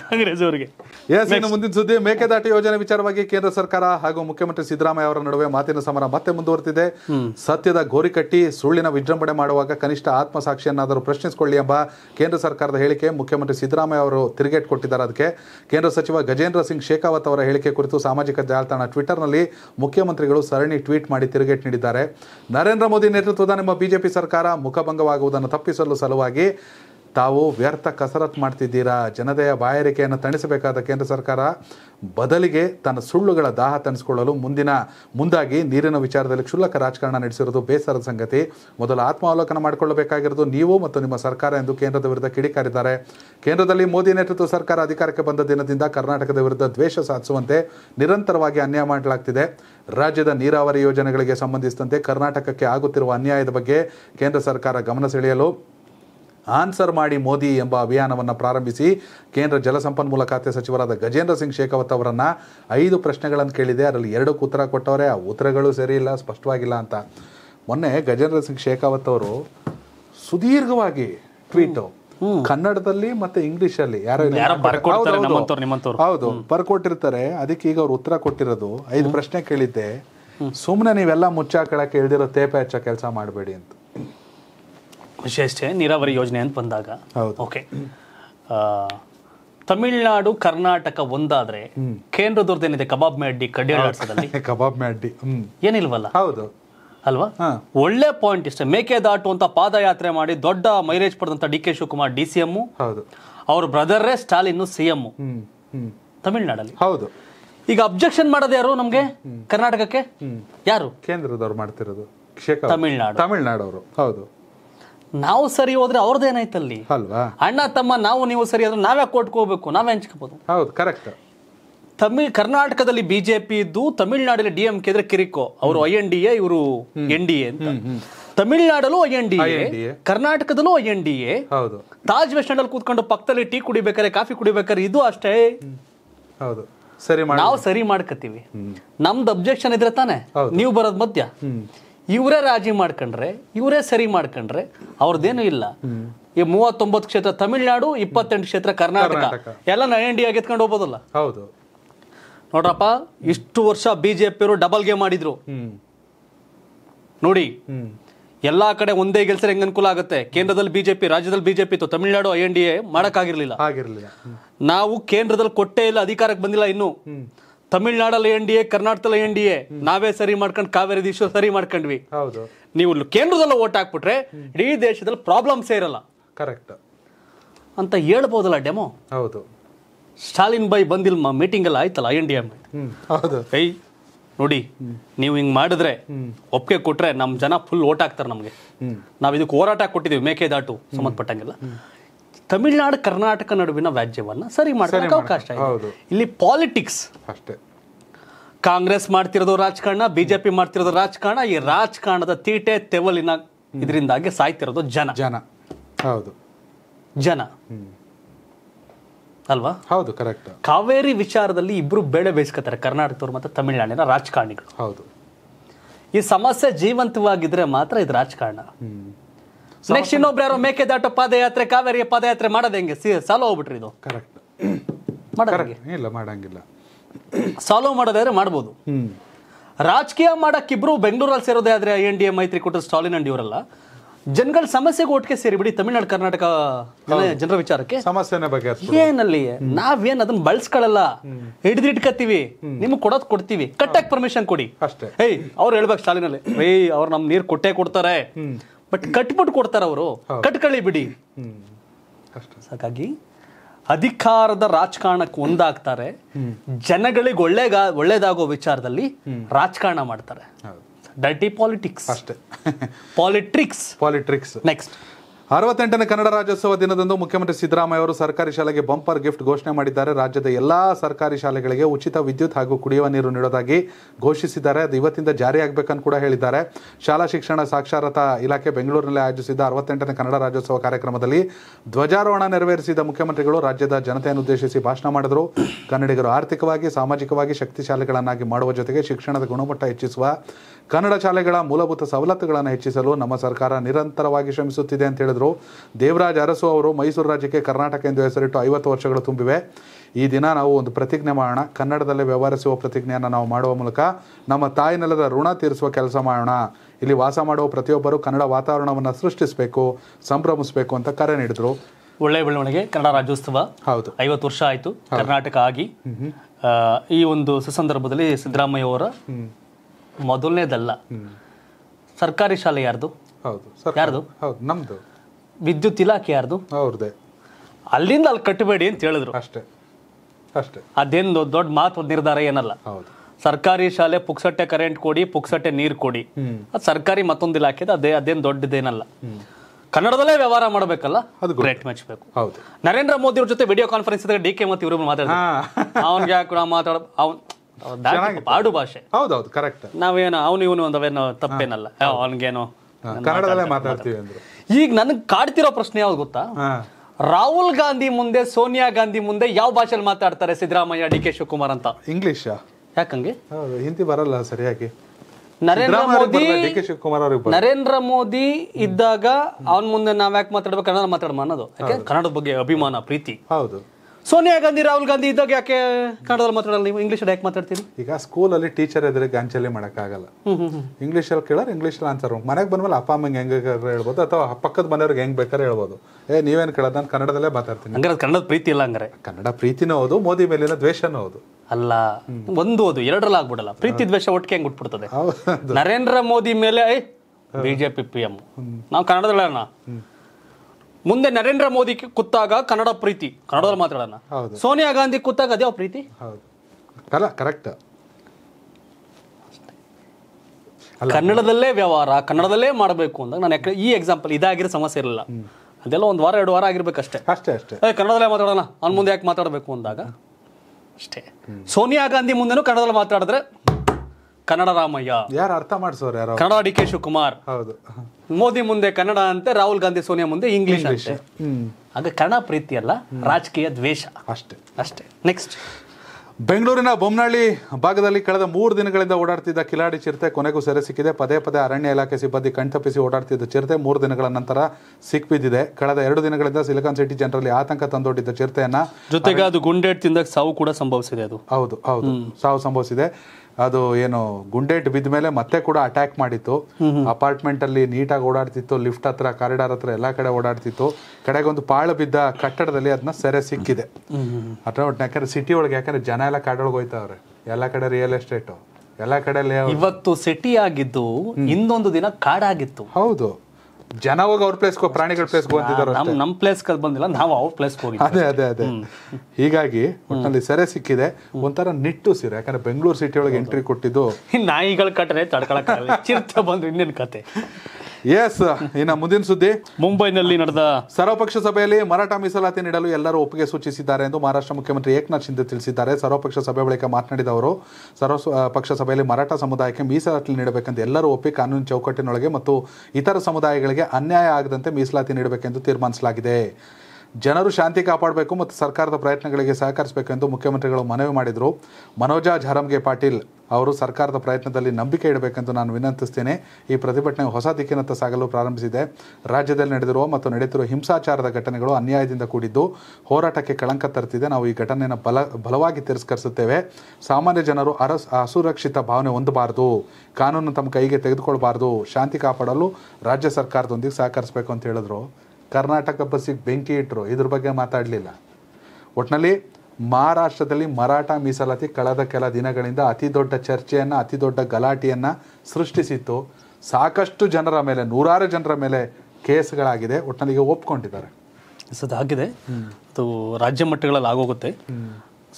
[SPEAKER 2] ಕಾಂಗ್ರೆಸ್ ಅವರಿಗೆ
[SPEAKER 1] ಎಸ್ ಮುಂದಿನ ಸುದ್ದಿ ಮೇಕೆದಾಟು ಯೋಜನೆ ವಿಚಾರವಾಗಿ ಕೇಂದ್ರ ಸರ್ಕಾರ ಹಾಗೂ ಮುಖ್ಯಮಂತ್ರಿ ಸಿದ್ದರಾಮಯ್ಯ ಅವರ ನಡುವೆ ಮಾತಿನ ಸಮರ ಮತ್ತೆ ಮುಂದುವರೆದಿದೆ ಸತ್ಯದ ಗೋರಿಕಟ್ಟಿ ಸುಳ್ಳಿನ ವಿಜೃಂಭಣೆ ಮಾಡುವಾಗ ಕನಿಷ್ಠ ಆತ್ಮಸಾಕ್ಷಿಯನ್ನಾದರೂ ಪ್ರಶ್ನಿಸಿಕೊಳ್ಳಿ ಎಂಬ ಕೇಂದ್ರ ಸರ್ಕಾರದ ಹೇಳಿಕೆ ಮುಖ್ಯಮಂತ್ರಿ ಸಿದ್ದರಾಮಯ್ಯ ಅವರು ತಿರುಗೇಟ್ ಕೊಟ್ಟಿದ್ದಾರೆ ಅದಕ್ಕೆ ಕೇಂದ್ರ ಸಚಿವ ಗಜೇಂದ್ರ ಸಿಂಗ್ ಶೇಖಾವತ್ ಅವರ ಹೇಳಿಕೆ ಕುರಿತು ಸಾಮಾಜಿಕ ಜಾಲತಾಣ ಟ್ವಿಟರ್ನಲ್ಲಿ ಮುಖ್ಯಮಂತ್ರಿಗಳು ಸರಣಿ ಟ್ವೀಟ್ ಮಾಡಿ ತಿರುಗೇಟ್ ನೀಡಿದ್ದಾರೆ ನರೇಂದ್ರ ಮೋದಿ ನೇತೃತ್ವದ ನಿಮ್ಮ ಬಿಜೆಪಿ ಸರ್ಕಾರ ಮುಖಭಂಗವಾಗುವುದನ್ನು ತಪ್ಪಿಸಲು ಸಲುವಾಗಿ ತಾವು ವ್ಯರ್ಥ ಕಸರತ್ತು ಮಾಡ್ತಿದ್ದೀರಾ ಜನತೆಯ ಬಾಯಾರಿಕೆಯನ್ನು ತಣಿಸಬೇಕಾದ ಕೇಂದ್ರ ಸರ್ಕಾರ ಬದಲಿಗೆ ತನ್ನ ಸುಳ್ಳುಗಳ ದಾಹ ತಣಿಸಿಕೊಳ್ಳಲು ಮುಂದಿನ ಮುಂದಾಗಿ ನೀರಿನ ವಿಚಾರದಲ್ಲಿ ಕ್ಷುಲ್ಲಕ ರಾಜಕಾರಣ ನಡೆಸಿರೋದು ಬೇಸರದ ಸಂಗತಿ ಮೊದಲು ಆತ್ಮಾವಲೋಕನ ಮಾಡಿಕೊಳ್ಳಬೇಕಾಗಿರೋದು ನೀವು ಮತ್ತು ನಿಮ್ಮ ಸರ್ಕಾರ ಎಂದು ಕೇಂದ್ರದ ವಿರುದ್ಧ ಕಿಡಿಕಾರಿದ್ದಾರೆ ಕೇಂದ್ರದಲ್ಲಿ ಮೋದಿ ನೇತೃತ್ವ ಸರ್ಕಾರ ಅಧಿಕಾರಕ್ಕೆ ಬಂದ ದಿನದಿಂದ ಕರ್ನಾಟಕದ ವಿರುದ್ಧ ದ್ವೇಷ ಸಾಧಿಸುವಂತೆ ನಿರಂತರವಾಗಿ ಅನ್ಯಾಯ ಮಾಡಲಾಗ್ತಿದೆ ರಾಜ್ಯದ ನೀರಾವರಿ ಯೋಜನೆಗಳಿಗೆ ಸಂಬಂಧಿಸಿದಂತೆ ಕರ್ನಾಟಕಕ್ಕೆ ಆಗುತ್ತಿರುವ ಅನ್ಯಾಯದ ಬಗ್ಗೆ ಕೇಂದ್ರ ಸರ್ಕಾರ ಗಮನ ಸೆಳೆಯಲು ಆನ್ಸರ್ ಮಾಡಿ ಮೋದಿ ಎಂಬ ಅಭಿಯಾನವನ್ನು ಪ್ರಾರಂಭಿಸಿ ಕೇಂದ್ರ ಜಲಸಂಪನ್ಮೂಲ ಖಾತೆ ಸಚಿವರಾದ ಗಜೇಂದ್ರ ಸಿಂಗ್ ಶೇಖಾವತ್ ಅವರನ್ನು ಐದು ಪ್ರಶ್ನೆಗಳನ್ನು ಕೇಳಿದೆ ಅದರಲ್ಲಿ ಎರಡಕ್ಕೂ ಉತ್ತರ ಕೊಟ್ಟವರೆ ಆ ಉತ್ತರಗಳು ಸರಿ ಇಲ್ಲ ಸ್ಪಷ್ಟವಾಗಿಲ್ಲ ಅಂತ ಮೊನ್ನೆ ಗಜೇಂದ್ರ ಸಿಂಗ್ ಶೇಖಾವತ್ ಅವರು ಸುದೀರ್ಘವಾಗಿ ಟ್ವೀಟು ಕನ್ನಡದಲ್ಲಿ ಮತ್ತೆ ಇಂಗ್ಲಿಷಲ್ಲಿ ಯಾರೋ ಹೌದು ಬರ್ಕೊಟ್ಟಿರ್ತಾರೆ ಅದಕ್ಕೆ ಈಗ ಅವ್ರು ಉತ್ತರ ಕೊಟ್ಟಿರೋದು ಐದು ಪ್ರಶ್ನೆ ಕೇಳಿದ್ದೆ ಸುಮ್ನೆ ನೀವೆಲ್ಲ ಮುಚ್ಚಾಕಳಕ್ಕೆ ಇಳ್ದಿರೋ ತೇಪೆ ಹಚ್ಚ ಕೆಲಸ ಮಾಡಬೇಡಿ ಅಂತ
[SPEAKER 2] ವಿಶೇಷತೆ ನೀರಾವರಿ ಯೋಜನೆ ಅಂತ ಬಂದಾಗ ಓಕೆ ತಮಿಳ್ನಾಡು ಕರ್ನಾಟಕ ಒಂದಾದ್ರೆ ಏನಿದೆ ಕಬಾಬ್ ಮ್ಯಾಡ್ಡಿ ಅಡ್ಡಿ ಕಡ್ಡಿ ಕಬಾಬ್ ಮ್ಯಾಡ್ಡಿ ಏನಿಲ್ವಲ್ಲ ಹೌದು ಅಲ್ವಾ ಒಳ್ಳೆ ಪಾಯಿಂಟ್ ಇಷ್ಟೇ ಮೇಕೆದಾಟು ಅಂತ ಪಾದಯಾತ್ರೆ ಮಾಡಿ ದೊಡ್ಡ ಮೈರೇಜ್ ಪಡೆದಂತ D K Shivakumar D C ಹೌದು ಅವ್ರ ಬ್ರದರ್ರೇ ಸ್ಟಾಲಿನ್ ಸಿ ಎಂ ತಮಿಳ್ನಾಡಲ್ಲಿ ಹೌದು ಈಗ ಅಬ್ಜೆಕ್ಷನ್ ಮಾಡೋದು ಯಾರು ನಮ್ಗೆ ಕರ್ನಾಟಕಕ್ಕೆ ಯಾರು ಕೇಂದ್ರದವ್ರು ಮಾಡ್ತಿರೋದು ತಮಿಳ್ನಾಡು ಅವರು ಹೌದು ನಾವು ಸರಿ ಹೋದ್ರೆ ಅವ್ರದ್ದೇನಾಯ್ತಲ್ಲಿ ಅಲ್ವಾ ಅಣ್ಣ ತಮ್ಮ ನಾವು ನೀವು ಸರಿ ಆದ್ರೆ ನಾವೇ ಕೊಟ್ಕೋಬೇಕು ನಾವೇ ಹಂಚ್ಕೋಬಹುದು ಹೌದು ಕರೆಕ್ಟ್ ತಮಿಳ್ ಕರ್ನಾಟಕದಲ್ಲಿ ಬಿಜೆಪಿ ಇದ್ದು ತಮಿಳ್ನಾಡಲ್ಲಿ ಡಿ ಎಂ ಕೆ ಕಿರಿಕೋ ಅವರು ಐ ಎನ್ ಡಿ ಎ ಇವರು ಎನ್ ಡಿ ಎ ಅಂತ ತಮಿಳ್ನಾಡಲ್ಲೂ ಐ ಎನ್ ಡಿ ಎ ಕರ್ನಾಟಕದಲ್ಲೂ ಐ ಎನ್ ಡಿ ಎ ಹೌದು ತಾಜ್ ವೆಸ್ಟ್ ಅಲ್ಲಿ ಕೂತ್ಕೊಂಡು ಪಕ್ಕದಲ್ಲಿ ಟೀ ಕುಡಿಬೇಕಾರೆ ಕಾಫಿ ಕುಡಿಬೇಕಾರೆ ಇದು ಅಷ್ಟೇ ಹೌದು ಸರಿ ನಾವು ಸರಿ ಮಾಡ್ಕತ್ತೀವಿ ನಮ್ದು ಅಬ್ಜೆಕ್ಷನ್ ಇದ್ರೆ ತಾನೆ ನೀವು ಬರೋದ್ ಮಧ್ಯ ಇವರೇ ರಾಜಿ ಮಾಡ್ಕೊಂಡ್ರೆ ಇವರೇ ಸರಿ ಮಾಡ್ಕೊಂಡ್ರೆ ಅವ್ರದ್ದೇನು ಇಲ್ಲ ಈ ಮೂವತ್ತೊಂಬತ್ತು ಕ್ಷೇತ್ರ ತಮಿಳ್ನಾಡು ಇಪ್ಪತ್ತೆಂಟು ಕ್ಷೇತ್ರ ಕರ್ನಾಟಕ ಎಲ್ಲ ನೈನ್ ಇಂಡಿಯಾ ಎತ್ಕೊಂಡು ಹೋಗೋದಲ್ಲ ಹೌದು ನೋಡ್ರಪ್ಪ ಇಷ್ಟು ವರ್ಷ ಅವರು ಡಬಲ್ ಗೇಮ್ ಮಾಡಿದ್ರು ನೋಡಿ ಎಲ್ಲಾ ಕಡೆ ಒಂದೇ ಗೆಲ್ಸ ಹೆಂಗ್ ಅನುಕೂಲ ಆಗುತ್ತೆ ಕೇಂದ್ರದಲ್ಲಿ ಬಿಜೆಪಿ ರಾಜ್ಯದಲ್ಲಿ ಬಿಜೆಪಿ ಇತ್ತು Tamil Nadu I N D A ಆಗಿರ್ಲಿಲ್ಲ ನಾವು ಕೇಂದ್ರದಲ್ಲಿ ಕೊಟ್ಟೇ ಇಲ್ಲ ಅಧಿಕಾರಕ್ಕೆ ಬಂದಿಲ್ಲ ಇನ್ನು ತಮಿಳ್ನಾಡಲ್ಲಿ ಎನ್ ಡಿ ಎ ಕರ್ನಾಟಕದಲ್ಲಿ ಎನ್ ಡಿ ಎ ನಾವೇ ಸರಿ ಮಾಡ್ಕೊಂಡು ಕಾವೇರಿ ದೇಶ ಸರಿ ಮಾಡ್ಕೊಂಡ್ವಿ ಹೌದು ನೀವು ಕೇಂದ್ರದಲ್ಲ ಓಟ್ ಹಾಕ್ಬಿಟ್ರೆ ಇಡೀ ದೇಶದಲ್ಲಿ ಪ್ರಾಬ್ಲಮ್ಸ್ ಸೇರಲ್ಲ ಕರೆಕ್ಟ್ ಅಂತ ಹೇಳ್ಬೋದಲ್ಲ ಡೆಮೋ ಹೌದು ಸ್ಟಾಲಿನ್ ಬೈ ಬಂದಿಲ್ ಮೀಟಿಂಗ್ ಎಲ್ಲ ಆಯ್ತಲ್ಲ ಎನ್ ಡಿ ಎ ಹೌದು ಕೈ ನೋಡಿ ನೀವು ಹಿಂಗ್ ಮಾಡಿದ್ರೆ ಒಪ್ಪಿಗೆ ಕೊಟ್ರೆ ನಮ್ಮ ಜನ ಫುಲ್ ಓಟ್ ಹಾಕ್ತಾರೆ ನಮಗೆ ನಾವು ಇದಕ್ಕೆ ಹೋರಾಟ ಕೊಟ್ಟಿದ್ದೀವಿ ಮೇಕೆದಾಟು ಸಂಬಂಧಪಟ್ಟಂಗೆಲ್ಲ ತಮಿಳುನಾಡು ಕರ್ನಾಟಕ ನಡುವಿನ ವ್ಯಾಜ್ಯವನ್ನು ಸರಿ ಮಾಡೋದಕ್ಕೆ ಅವಕಾಶ ಇದೆ ಇಲ್ಲಿ ಪಾಲಿಟಿಕ್ಸ್ ಅಷ್ಟೇ ಕಾಂಗ್ರೆಸ್ ಮಾಡ್ತಿರೋದು ರಾಜಕಾರಣ ಬಿಜೆಪಿ ಮಾಡ್ತಿರೋದು ರಾಜಕಾರಣ ಈ ರಾಜಕಾರಣದ ತೀಟೆ ತೆವಲಿನ ಇದರಿಂದಾಗಿ ಸಾಯ್ತಿರೋದು ಜನ ಜನ ಹೌದು ಜನ ಅಲ್ವಾ ಹೌದು ಕರೆಕ್ಟ್ ಕಾವೇರಿ ವಿಚಾರದಲ್ಲಿ ಇಬ್ರು ಬೇಳೆ ಬೇಯಿಸ್ಕೊತಾರೆ ಕರ್ನಾಟಕದವ್ರು ಮತ್ತೆ ತಮಿಳುನಾಡಿನ ರಾಜಕಾರಣಿಗಳು ಹೌದು ಈ ಸಮಸ್ಯೆ ಜೀವಂತವಾಗಿದ್ರೆ ಮಾತ್ರ ಇದು ರಾಜಕಾರಣ ನೆಕ್ಸ್ಟ್ ಇನ್ನೊಬ್ರು ಯಾರೋ ಮೇಕೆದಾಟು ಪಾದಯಾತ್ರೆ ಕಾವೇರಿಯ ಪಾದಯಾತ್ರೆ ಮಾಡೋದು ಹೆಂಗೆ ಸಾಲು ಹೋಗ್ಬಿಟ್ರಿ ಇದು
[SPEAKER 1] ಕರೆಕ್ಟ್ ಇಲ್ಲ ಮಾಡಂಗಿಲ್ಲ
[SPEAKER 2] ಸಾಲ್ವ್ ಮಾಡೋದಾದ್ರೆ ಮಾಡ್ಬೋದು ರಾಜಕೀಯ ಮಾಡಕ್ಕಿಬ್ರು ಬೆಂಗಳೂರಲ್ಲಿ ಸೇರೋದೇ ಆದರೆ ಎನ್ ಡಿ ಎ ಮೈತ್ರಿಕೂಟ ಸ್ಟಾಲಿನ್ ಅಂಡ್ ಇವರಲ್ಲ ಜನಗಳ ಸಮಸ್ಯೆಗೆ ಒಟ್ಟಿಗೆ ಸೇರಿಬಿಡಿ ತಮಿಳ್ನಾಡು ಕರ್ನಾಟಕ ಜನರ ವಿಚಾರಕ್ಕೆ ಸಮಸ್ಯೆ ಬಗ್ಗೆ ಏನಲ್ಲಿ ನಾವೇನ್ ಅದನ್ನ ಬಳಸ್ಕೊಳ್ಳಲ್ಲ ಹಿಡಿದಿಟ್ಕತ್ತೀವಿ ನಿಮ್ಗೆ ಕೊಡೋದ್ ಕೊಡ್ತೀವಿ ಕಟ್ಟಕ್ ಪರ್ಮಿಷನ್ ಕೊಡಿ ಅಷ್ಟೇ ಏಯ್ ಅವ್ರು ಹೇಳ್ಬೇಕು ಸ್ಟಾಲಿನಲ್ಲಿ ಏಯ್ ಅವ್ರು ನಮ್ ನೀರ್ ಕೊಟ್ಟೆ ಕೊಡ್ತಾರೆ ಬಟ್ ಕಟ್ಬಿಟ್ಟು ಕೊಡ್ತಾರೆ ಅವರು ಕಟ್ಕಳಿ ಬಿಡಿ ಹಾಗಾಗಿ ಅಧಿಕಾರದ ರಾಜಕಾರಣಕ್ಕೆ ಒಂದಾಗ್ತಾರೆ ಜನಗಳಿಗೆ ಒಳ್ಳೆ ಒಳ್ಳೇದಾಗೋ
[SPEAKER 1] ವಿಚಾರದಲ್ಲಿ ರಾಜಕಾರಣ ಮಾಡ್ತಾರೆ ಡರ್ಟಿ ಪಾಲಿಟಿಕ್ಸ್ ಅಷ್ಟೇ ಪಾಲಿಟ್ರಿಕ್ಸ್ ಪಾಲಿಟ್ರಿಕ್ಸ್ ನೆಕ್ಸ್ಟ್ ಅರವತ್ತೆಂಟನೇ ಕನ್ನಡ ರಾಜ್ಯೋತ್ಸವ ದಿನದಂದು ಮುಖ್ಯಮಂತ್ರಿ ಸಿದ್ದರಾಮಯ್ಯ ಅವರು ಸರ್ಕಾರಿ ಶಾಲೆಗೆ ಬಂಪರ್ ಗಿಫ್ಟ್ ಘೋಷಣೆ ಮಾಡಿದ್ದಾರೆ ರಾಜ್ಯದ ಎಲ್ಲಾ ಸರ್ಕಾರಿ ಶಾಲೆಗಳಿಗೆ ಉಚಿತ ವಿದ್ಯುತ್ ಹಾಗೂ ಕುಡಿಯುವ ನೀರು ನೀಡೋದಾಗಿ ಘೋಷಿಸಿದ್ದಾರೆ ಅದು ಇವತ್ತಿಂದ ಜಾರಿಯಾಗಬೇಕಂತ ಕೂಡ ಹೇಳಿದ್ದಾರೆ ಶಾಲಾ ಶಿಕ್ಷಣ ಸಾಕ್ಷರತಾ ಇಲಾಖೆ ಬೆಂಗಳೂರಿನಲ್ಲಿ ಆಯೋಜಿಸಿದ್ದ ಅರವತ್ತೆಂಟನೇ ಕನ್ನಡ ರಾಜ್ಯೋತ್ಸವ ಕಾರ್ಯಕ್ರಮದಲ್ಲಿ ಧ್ವಜಾರೋಹಣ ನೆರವೇರಿಸಿದ ಮುಖ್ಯಮಂತ್ರಿಗಳು ರಾಜ್ಯದ ಜನತೆಯನ್ನು ಉದ್ದೇಶಿಸಿ ಭಾಷಣ ಮಾಡಿದರು ಕನ್ನಡಿಗರು ಆರ್ಥಿಕವಾಗಿ ಸಾಮಾಜಿಕವಾಗಿ ಶಕ್ತಿಶಾಲಿಗಳನ್ನಾಗಿ ಮಾಡುವ ಜೊತೆಗೆ ಶಿಕ್ಷಣದ ಗುಣಮಟ್ಟ ಹೆಚ್ಚಿಸುವ ಕನ್ನಡ ಶಾಲೆಗಳ ಮೂಲಭೂತ ಸವಲತ್ತುಗಳನ್ನು ಹೆಚ್ಚಿಸಲು ನಮ್ಮ ಸರ್ಕಾರ ನಿರಂತರವಾಗಿ ಶ್ರಮಿಸುತ್ತಿದೆ ಅಂತ ಹೇಳಿದರು ಮಾಡಿದರು ದೇವರಾಜ್ ಅರಸು ಅವರು ಮೈಸೂರು ರಾಜ್ಯಕ್ಕೆ ಕರ್ನಾಟಕ ಎಂದು ಹೆಸರಿಟ್ಟು ಐವತ್ತು ವರ್ಷಗಳು ತುಂಬಿವೆ ಈ ದಿನ ನಾವು ಒಂದು ಪ್ರತಿಜ್ಞೆ ಮಾಡೋಣ ಕನ್ನಡದಲ್ಲೇ ವ್ಯವಹರಿಸುವ ಪ್ರತಿಜ್ಞೆಯನ್ನು ನಾವು ಮಾಡುವ ಮೂಲಕ ನಮ್ಮ ತಾಯಿ ನೆಲದ ಋಣ ತೀರಿಸುವ ಕೆಲಸ ಮಾಡೋಣ ಇಲ್ಲಿ ವಾಸ ಮಾಡುವ ಪ್ರತಿಯೊಬ್ಬರು ಕನ್ನಡ ವಾತಾವರಣವನ್ನು ಸೃಷ್ಟಿಸಬೇಕು ಸಂಭ್ರಮಿಸಬೇಕು ಅಂತ ಕರೆ ನೀಡಿದರು
[SPEAKER 2] ಒಳ್ಳೆಯ ಬೆಳವಣಿಗೆ ಕನ್ನಡ ರಾಜ್ಯೋತ್ಸವ ಹೌದು ಐವತ್ತು ವರ್ಷ ಆಯಿತು ಕರ್ನಾಟಕ ಆಗಿ ಈ ಒಂದು ಸುಸಂದರ್ಭದಲ್ಲಿ ಸಿದ್ದರಾಮಯ್ಯ ಅವರ ಮೊದಲನೇದಲ್ಲ ಸರ್ಕಾರಿ ಶಾಲೆ ಯಾರ್ದು ಹೌದು ಯಾರ್ದು ಹೌದು ನಮ್ಮದು ವಿದ್ಯುತ್ ಇಲಾಖೆ ಯಾರ್ದು ಅವ್ರದೇ ಅಲ್ಲಿಂದ ಅಲ್ಲಿ ಕಟ್ಟಬೇಡಿ ಅಂತ ಹೇಳಿದ್ರು ಅಷ್ಟೇ ಅಷ್ಟೇ ಅದೇನು ದೊಡ್ಡ ಮಾತು ನಿರ್ಧಾರ ಏನಲ್ಲ ಸರ್ಕಾರಿ ಶಾಲೆ ಪುಕ್ಸಟ್ಟೆ ಕರೆಂಟ್ ಕೊಡಿ ಪುಕ್ಸಟ್ಟೆ ನೀರು ಕೊಡಿ ಅದು ಸರ್ಕಾರಿ ಮತ್ತೊಂದು ಇಲಾಖೆ ಅದೇ ಅದೇನು ದೊಡ್ಡದೇನಲ್ಲ ಕನ್ನಡದಲ್ಲೇ ವ್ಯವಹಾರ ಮಾಡಬೇಕಲ್ಲ ಅದು ಗ್ರೇಟ್ ಮ್ಯಾಚ್ ಬೇಕು ಹೌದು ನರೇಂದ್ರ ಮೋದಿ ಅವ್ರ ಜೊತೆ ವಿಡಿಯೋ ಕಾನ್ಫರೆನ್ಸ್ ಇದ್ರೆ ಡಿ ಕೆ ಮತ್ತೆ ಇವರು ಮಾತಾಡಿದ್ರು ಅವ್ನಿಗೆ ಯಾಕೆ ಮಾತಾಡ ಅವ್ನು ಆಡು ಭಾಷೆ ಹೌದು ಹೌದು ಕರೆಕ್ಟ್ ನಾವೇನು ಅವನು ಇವನು ಒಂದವೇನೋ ತಪ್ಪೇನಲ್ಲ ಅವನಿಗೇನೋ ಕನ್ನಡದಲ್ಲೇ ಮಾತಾಡ್ತೀವಿ ಅಂದ್ರೆ ಈಗ ನನಗೆ ಕಾಡ್ತಿರೋ ಪ್ರಶ್ನೆ ಯಾವ್ದು ಗೊತ್ತಾ ರಾಹುಲ್ ಗಾಂಧಿ ಮುಂದೆ ಸೋನಿಯಾ ಗಾಂಧಿ ಮುಂದೆ ಯಾವ ಭಾಷೆಯಲ್ಲಿ ಮಾತಾಡ್ತಾರೆ ಸಿದ್ದರಾಮಯ್ಯ ಡಿ ಕೆ ಶಿವಕುಮಾರ್ ಅಂತ ಇಂಗ್ಲಿಷ್ ಯಾಕಂಗೆ ಹಿಂದಿ ಬರಲ್ಲ ಸರಿಯಾಗಿ ನರೇಂದ್ರ ಮೋದಿ ನರೇಂದ್ರ ಮೋದಿ ಇದ್ದಾಗ ಅವನ್ ಮುಂದೆ ನಾವ್ ಯಾಕೆ ಮಾತಾಡ್ಬೇಕು ಕನ್ನಡ ಮಾತಾಡೋಣ ಅನ್ನೋದು ಕನ್ನಡದ ಬಗ್ಗೆ ಅಭಿಮಾನ ಪ್ರೀತಿ ಹೌದು
[SPEAKER 1] ಸೋನಿಯಾ ಗಾಂಧಿ ರಾಹುಲ್ ಗಾಂಧಿ ಇದ್ದಾಗ ಯಾಕೆ ಕನ್ನಡದಲ್ಲಿ ಮಾತಾಡಲ್ಲ ನೀವು ಇಂಗ್ಲೀಷ್ ಯಾಕೆ ಮಾತಾಡ್ತೀರಿ ಈಗ ಸ್ಕೂಲಲ್ಲಿ ಟೀಚರ್ ಎದುರಿಗೆ ಗಾಂಚಲಿ ಮಾಡೋಕ್ಕಾಗಲ್ಲ ಇಂಗ್ಲೀಷಲ್ಲಿ ಕೇಳೋರು ಇಂಗ್ಲೀಷಲ್ಲಿ ಆನ್ಸರ್ ಮನೆಗೆ ಬಂದ್ಮೇಲೆ ಅಪ್ಪ ಅಮ್ಮಂಗೆ ಹೆಂಗೆ ಹೇಳ್ಬೋದು ಅಥವಾ ಪಕ್ಕದ ಮನೆಯವ್ರಿಗೆ ಹೆಂಗೆ ಬೇಕಾದ್ರೆ ಹೇಳ್ಬೋದು ಏ ನೀವೇನು ಕೇಳೋದು ನಾನು ಕನ್ನಡದಲ್ಲೇ ಮಾತಾಡ್ತೀನಿ ಹಂಗಾರೆ ಕನ್ನಡದ ಪ್ರೀತಿ ಇಲ್ಲ ಹಂಗಾರೆ ಕನ್ನಡ ಪ್ರೀತಿನೂ ಹೌದು ಮೋದಿ ಮೇಲಿನ ದ್ವೇಷನೂ ಹೌದು ಅಲ್ಲ ಒಂದು
[SPEAKER 2] ಓದು ಎರಡರಲ್ಲಿ ಆಗ್ಬಿಡಲ್ಲ ಪ್ರೀತಿ ದ್ವೇಷ ಒಟ್ಟಿಗೆ ಹೆಂಗ್ ಉಟ್ಬಿಡ್ತದೆ ನರೇಂದ್ರ ಮೋದಿ ಮೇಲೆ ಬಿಜೆಪಿ ಪಿ ಎಂ ನಾವು ಕನ್ನಡದಲ್ಲ ಮುಂದೆ ನರೇಂದ್ರ ಮೋದಿ ಕೂತಾಗ ಕನ್ನಡ ಪ್ರೀತಿ ಕನ್ನಡದಲ್ಲಿ ಮಾತಾಡೋಣ ಸೋನಿಯಾ ಗಾಂಧಿ ಕೂತಾಗ ಅದೇ ಪ್ರೀತಿ ಕರೆಕ್ಟ್ ಕನ್ನಡದಲ್ಲೇ ವ್ಯವಹಾರ ಕನ್ನಡದಲ್ಲೇ ಮಾಡಬೇಕು ಅಂದಾಗ ನಾನು ಈ ಎಕ್ಸಾಂಪಲ್ ಇದಾಗಿರೋ ಸಮಸ್ಯೆ ಇರಲಿಲ್ಲ ಅದೆಲ್ಲ ಒಂದು ವಾರ ಎರಡು ವಾರ ಆಗಿರ್ಬೇಕಷ್ಟೇ ಅಷ್ಟೇ ಅಷ್ಟೇ ಕನ್ನಡದಲ್ಲೇ ಮಾತಾಡೋಣ ಅವ್ನ ಮುಂದೆ ಯಾಕೆ ಮಾತಾಡಬೇಕು ಅಂದಾಗ ಅಷ್ಟೇ ಸೋನಿಯಾ ಗಾಂಧಿ ಮುಂದೆನೂ ಕನ್ನಡದಲ್ಲಿ ಮಾತಾಡಿದ್ರೆ ಕನ್ನಡ ರಾಮಯ್ಯ ಯಾರು
[SPEAKER 1] ಅರ್ಥ ಮಾಡಿಸೋರು ಯಾರು
[SPEAKER 2] ಕನ್ನಡ ಡಿ ಕೆ ಶಿವಕುಮಾರ್ ಹೌದು ಮೋದಿ ಮುಂದೆ ಕನ್ನಡ ಅಂತೆ ರಾಹುಲ್ ಗಾಂಧಿ ಸೋನಿಯಾ ಮುಂದೆ ಇಂಗ್ಲಿಷ್ ಅಂತೆ ಆಗ ಕನ್ನಡ ಪ್ರೀತಿ ಅಲ್ಲ ರಾಜಕೀಯ
[SPEAKER 1] ದ್ವೇಷ ಅಷ್ಟೇ ಅಷ್ಟೇ ನೆಕ್ಸ್ಟ್ ಬೆಂಗಳೂರಿನ ಬೊಮ್ಮನಹಳ್ಳಿ ಭಾಗದಲ್ಲಿ ಕಳೆದ ಮೂರು ದಿನಗಳಿಂದ ಓಡಾಡ್ತಿದ್ದ ಕಿಲಾಡಿ ಚಿರತೆ ಕೊನೆಗೂ ಸೆರೆ ಸಿಕ್ಕಿದೆ ಪದೇ ಪದೇ ಅರಣ್ಯ ಇಲಾಖೆ ಸಿಬ್ಬಂದಿ ಕಣ್ತಪ್ಪಿಸಿ ಓಡಾಡ್ತಿದ್ದ ಚಿರತೆ ಮೂರು ದಿನಗಳ ನಂತರ ಸಿಕ್ಬಿದ್ದಿದೆ ಕಳೆದ ಎರಡು ದಿನಗಳಿಂದ ಸಿಲಿಕಾನ್ ಸಿಟಿ ಜನರಲ್ಲಿ ಆತಂಕ ತಂದೊಡ್ಡಿದ್ದ ಚಿರತೆಯನ್ನ
[SPEAKER 2] ಜೊತೆಗೆ ಅದು ಗುಂಡೇಟ್
[SPEAKER 1] ತಿಂದ ಸಾವು ಕೂಡ ಸಂಭವಿಸಿದೆ ಅದು ಹೌದು ಹೌದು ಸಾವು ಸಂಭವಿಸಿದೆ ಅದು ಏನು ಗುಂಡೇಟ್ ಬಿದ್ದ ಮೇಲೆ ಮತ್ತೆ ಕೂಡ ಅಟ್ಯಾಕ್ ಮಾಡಿತ್ತು ಅಪಾರ್ಟ್ಮೆಂಟ್ ಅಲ್ಲಿ ನೀಟಾಗಿ ಓಡಾಡ್ತಿತ್ತು ಲಿಫ್ಟ್ ಹತ್ರ ಕಾರಿಡಾರ್ ಹತ್ರ ಎಲ್ಲ ಕಡೆ ಓಡಾಡ್ತಿತ್ತು ಕಡೆಗೆ ಒಂದು ಪಾಳು ಬಿದ್ದ ಕಟ್ಟಡದಲ್ಲಿ ಅದನ್ನ ಸೆರೆ ಸಿಕ್ಕಿದೆ ಅಥವಾ ಯಾಕಂದ್ರೆ ಸಿಟಿ ಒಳಗೆ ಯಾಕಂದ್ರೆ ಜನ ಎಲ್ಲ ಕಾಡೊಳಗೆ ಹೋಯ್ತಾವ್ರೆ ಎಲ್ಲ ಕಡೆ ರಿಯಲ್ ಎಸ್ಟೇಟ್ ಎಲ್ಲ ಕಡೆ ಇವತ್ತು ಸಿಟಿ ಆಗಿದ್ದು ಇನ್ನೊಂದು ದಿನ ಕಾಡಾಗಿತ್ತು ಹೌದು
[SPEAKER 2] ಜನ ಹೋಗಿ ಅವ್ರ ಪ್ಲೇಸ್ ಪ್ರಾಣಿಗಳ ಪ್ಲೇಸ್ ನಮ್ಮ ಪ್ಲೇಸ್ ಕಲ್ ಬಂದಿಲ್ಲ ನಾವು ಅವ್ರ ಪ್ಲೇಸ್ ಹೋಗಿ ಅದೇ ಅದೇ ಅದೇ
[SPEAKER 1] ಹೀಗಾಗಿ ಒಟ್ಟಿನಲ್ಲಿ ಸೆರೆ ಸಿಕ್ಕಿದೆ ಒಂಥರ ನಿಟ್ಟು ಸೀರೆ ಯಾಕಂದ್ರೆ ಬೆಂಗಳೂರು ಸಿಟಿ ಒಳಗೆ ಎಂಟ್ರಿ ಕೊಟ್ಟಿದ್ದು ನಾಯಿಗಳ
[SPEAKER 2] ಕಟ್ರೆ ತಡ್ಕೊಳಕ್ಕೆ ಚಿರ್ತ ಬಂದು ಇನ್ನೇನು ಕತೆ
[SPEAKER 1] ಎಸ್ ಇನ್ನು ಮುಂದಿನ ಸುದ್ದಿ ಮುಂಬೈನಲ್ಲಿ ನಡೆದ ಸರ್ವಪಕ್ಷ ಸಭೆಯಲ್ಲಿ ಮರಾಠ ಮೀಸಲಾತಿ ನೀಡಲು ಎಲ್ಲರೂ ಒಪ್ಪಿಗೆ ಸೂಚಿಸಿದ್ದಾರೆ ಎಂದು ಮಹಾರಾಷ್ಟ್ರ ಮುಖ್ಯಮಂತ್ರಿ ಏಕನಾಥ್ ಶಿಂದೆ ತಿಳಿಸಿದ್ದಾರೆ ಸರ್ವಪಕ್ಷ ಸಭೆ ಬಳಿಕ ಮಾತನಾಡಿದ ಅವರು ಸರ್ವ ಪಕ್ಷ ಸಭೆಯಲ್ಲಿ ಮರಾಠ ಸಮುದಾಯಕ್ಕೆ ಮೀಸಲಾತಿ ನೀಡಬೇಕೆಂದು ಎಲ್ಲರೂ ಒಪ್ಪಿ ಕಾನೂನು ಚೌಕಟ್ಟಿನೊಳಗೆ ಮತ್ತು ಇತರ ಸಮುದಾಯಗಳಿಗೆ ಅನ್ಯಾಯ ಆಗದಂತೆ ಮೀಸಲಾತಿ ನೀಡಬೇಕೆಂದು ತೀರ್ಮಾನಿಸಲಾಗಿದೆ ಜನರು ಶಾಂತಿ ಕಾಪಾಡಬೇಕು ಮತ್ತು ಸರ್ಕಾರದ ಪ್ರಯತ್ನಗಳಿಗೆ ಸಹಕರಿಸಬೇಕು ಎಂದು ಮುಖ್ಯಮಂತ್ರಿಗಳು ಮನವಿ ಮಾಡಿದರು ಮನೋಜಾ ಜಾರಂಗೆ ಪಾಟೀಲ್ ಅವರು ಸರ್ಕಾರದ ಪ್ರಯತ್ನದಲ್ಲಿ ನಂಬಿಕೆ ಇಡಬೇಕೆಂದು ನಾನು ವಿನಂತಿಸ್ತೇನೆ ಈ ಪ್ರತಿಭಟನೆ ಹೊಸ ದಿಕ್ಕಿನತ್ತ ಸಾಗಲು ಪ್ರಾರಂಭಿಸಿದೆ ರಾಜ್ಯದಲ್ಲಿ ನಡೆದಿರುವ ಮತ್ತು ನಡೆಯುತ್ತಿರುವ ಹಿಂಸಾಚಾರದ ಘಟನೆಗಳು ಅನ್ಯಾಯದಿಂದ ಕೂಡಿದ್ದು ಹೋರಾಟಕ್ಕೆ ಕಳಂಕ ತರ್ತಿದೆ ನಾವು ಈ ಘಟನೆಯನ್ನು ಬಲ ಬಲವಾಗಿ ತಿರಸ್ಕರಿಸುತ್ತೇವೆ ಸಾಮಾನ್ಯ ಜನರು ಅರಸ್ ಅಸುರಕ್ಷಿತ ಭಾವನೆ ಹೊಂದಬಾರದು ಕಾನೂನು ತಮ್ಮ ಕೈಗೆ ತೆಗೆದುಕೊಳ್ಬಾರ್ದು ಶಾಂತಿ ಕಾಪಾಡಲು ರಾಜ್ಯ ಸರ್ಕಾರದೊಂದಿಗೆ ಸಹಕರಿಸಬೇಕು ಅಂತ ಹೇಳಿದ್ರು ಕರ್ನಾಟಕ ಬಸ್ಸಿಗೆ ಬೆಂಕಿ ಇಟ್ಟರು ಇದ್ರ ಬಗ್ಗೆ ಮಾತಾಡಲಿಲ್ಲ ಒಟ್ಟಿನಲ್ಲಿ ಮಹಾರಾಷ್ಟ್ರದಲ್ಲಿ ಮರಾಠ ಮೀಸಲಾತಿ ಕಳೆದ ಕೆಲ ದಿನಗಳಿಂದ ಅತಿ ದೊಡ್ಡ ಚರ್ಚೆಯನ್ನು ಅತಿ ದೊಡ್ಡ ಗಲಾಟೆಯನ್ನು ಸೃಷ್ಟಿಸಿತ್ತು ಸಾಕಷ್ಟು ಜನರ ಮೇಲೆ ನೂರಾರು ಜನರ ಮೇಲೆ ಕೇಸ್ಗಳಾಗಿದೆ ಒಟ್ಟಿನಲ್ಲಿಗೆ ಒಪ್ಕೊಂಡಿದ್ದಾರೆ ಸೊ ಅದಾಗಿದೆ ಅದು ರಾಜ್ಯ
[SPEAKER 2] ಮಟ್ಟಗಳಲ್ಲಿ ಆಗೋಗುತ್ತೆ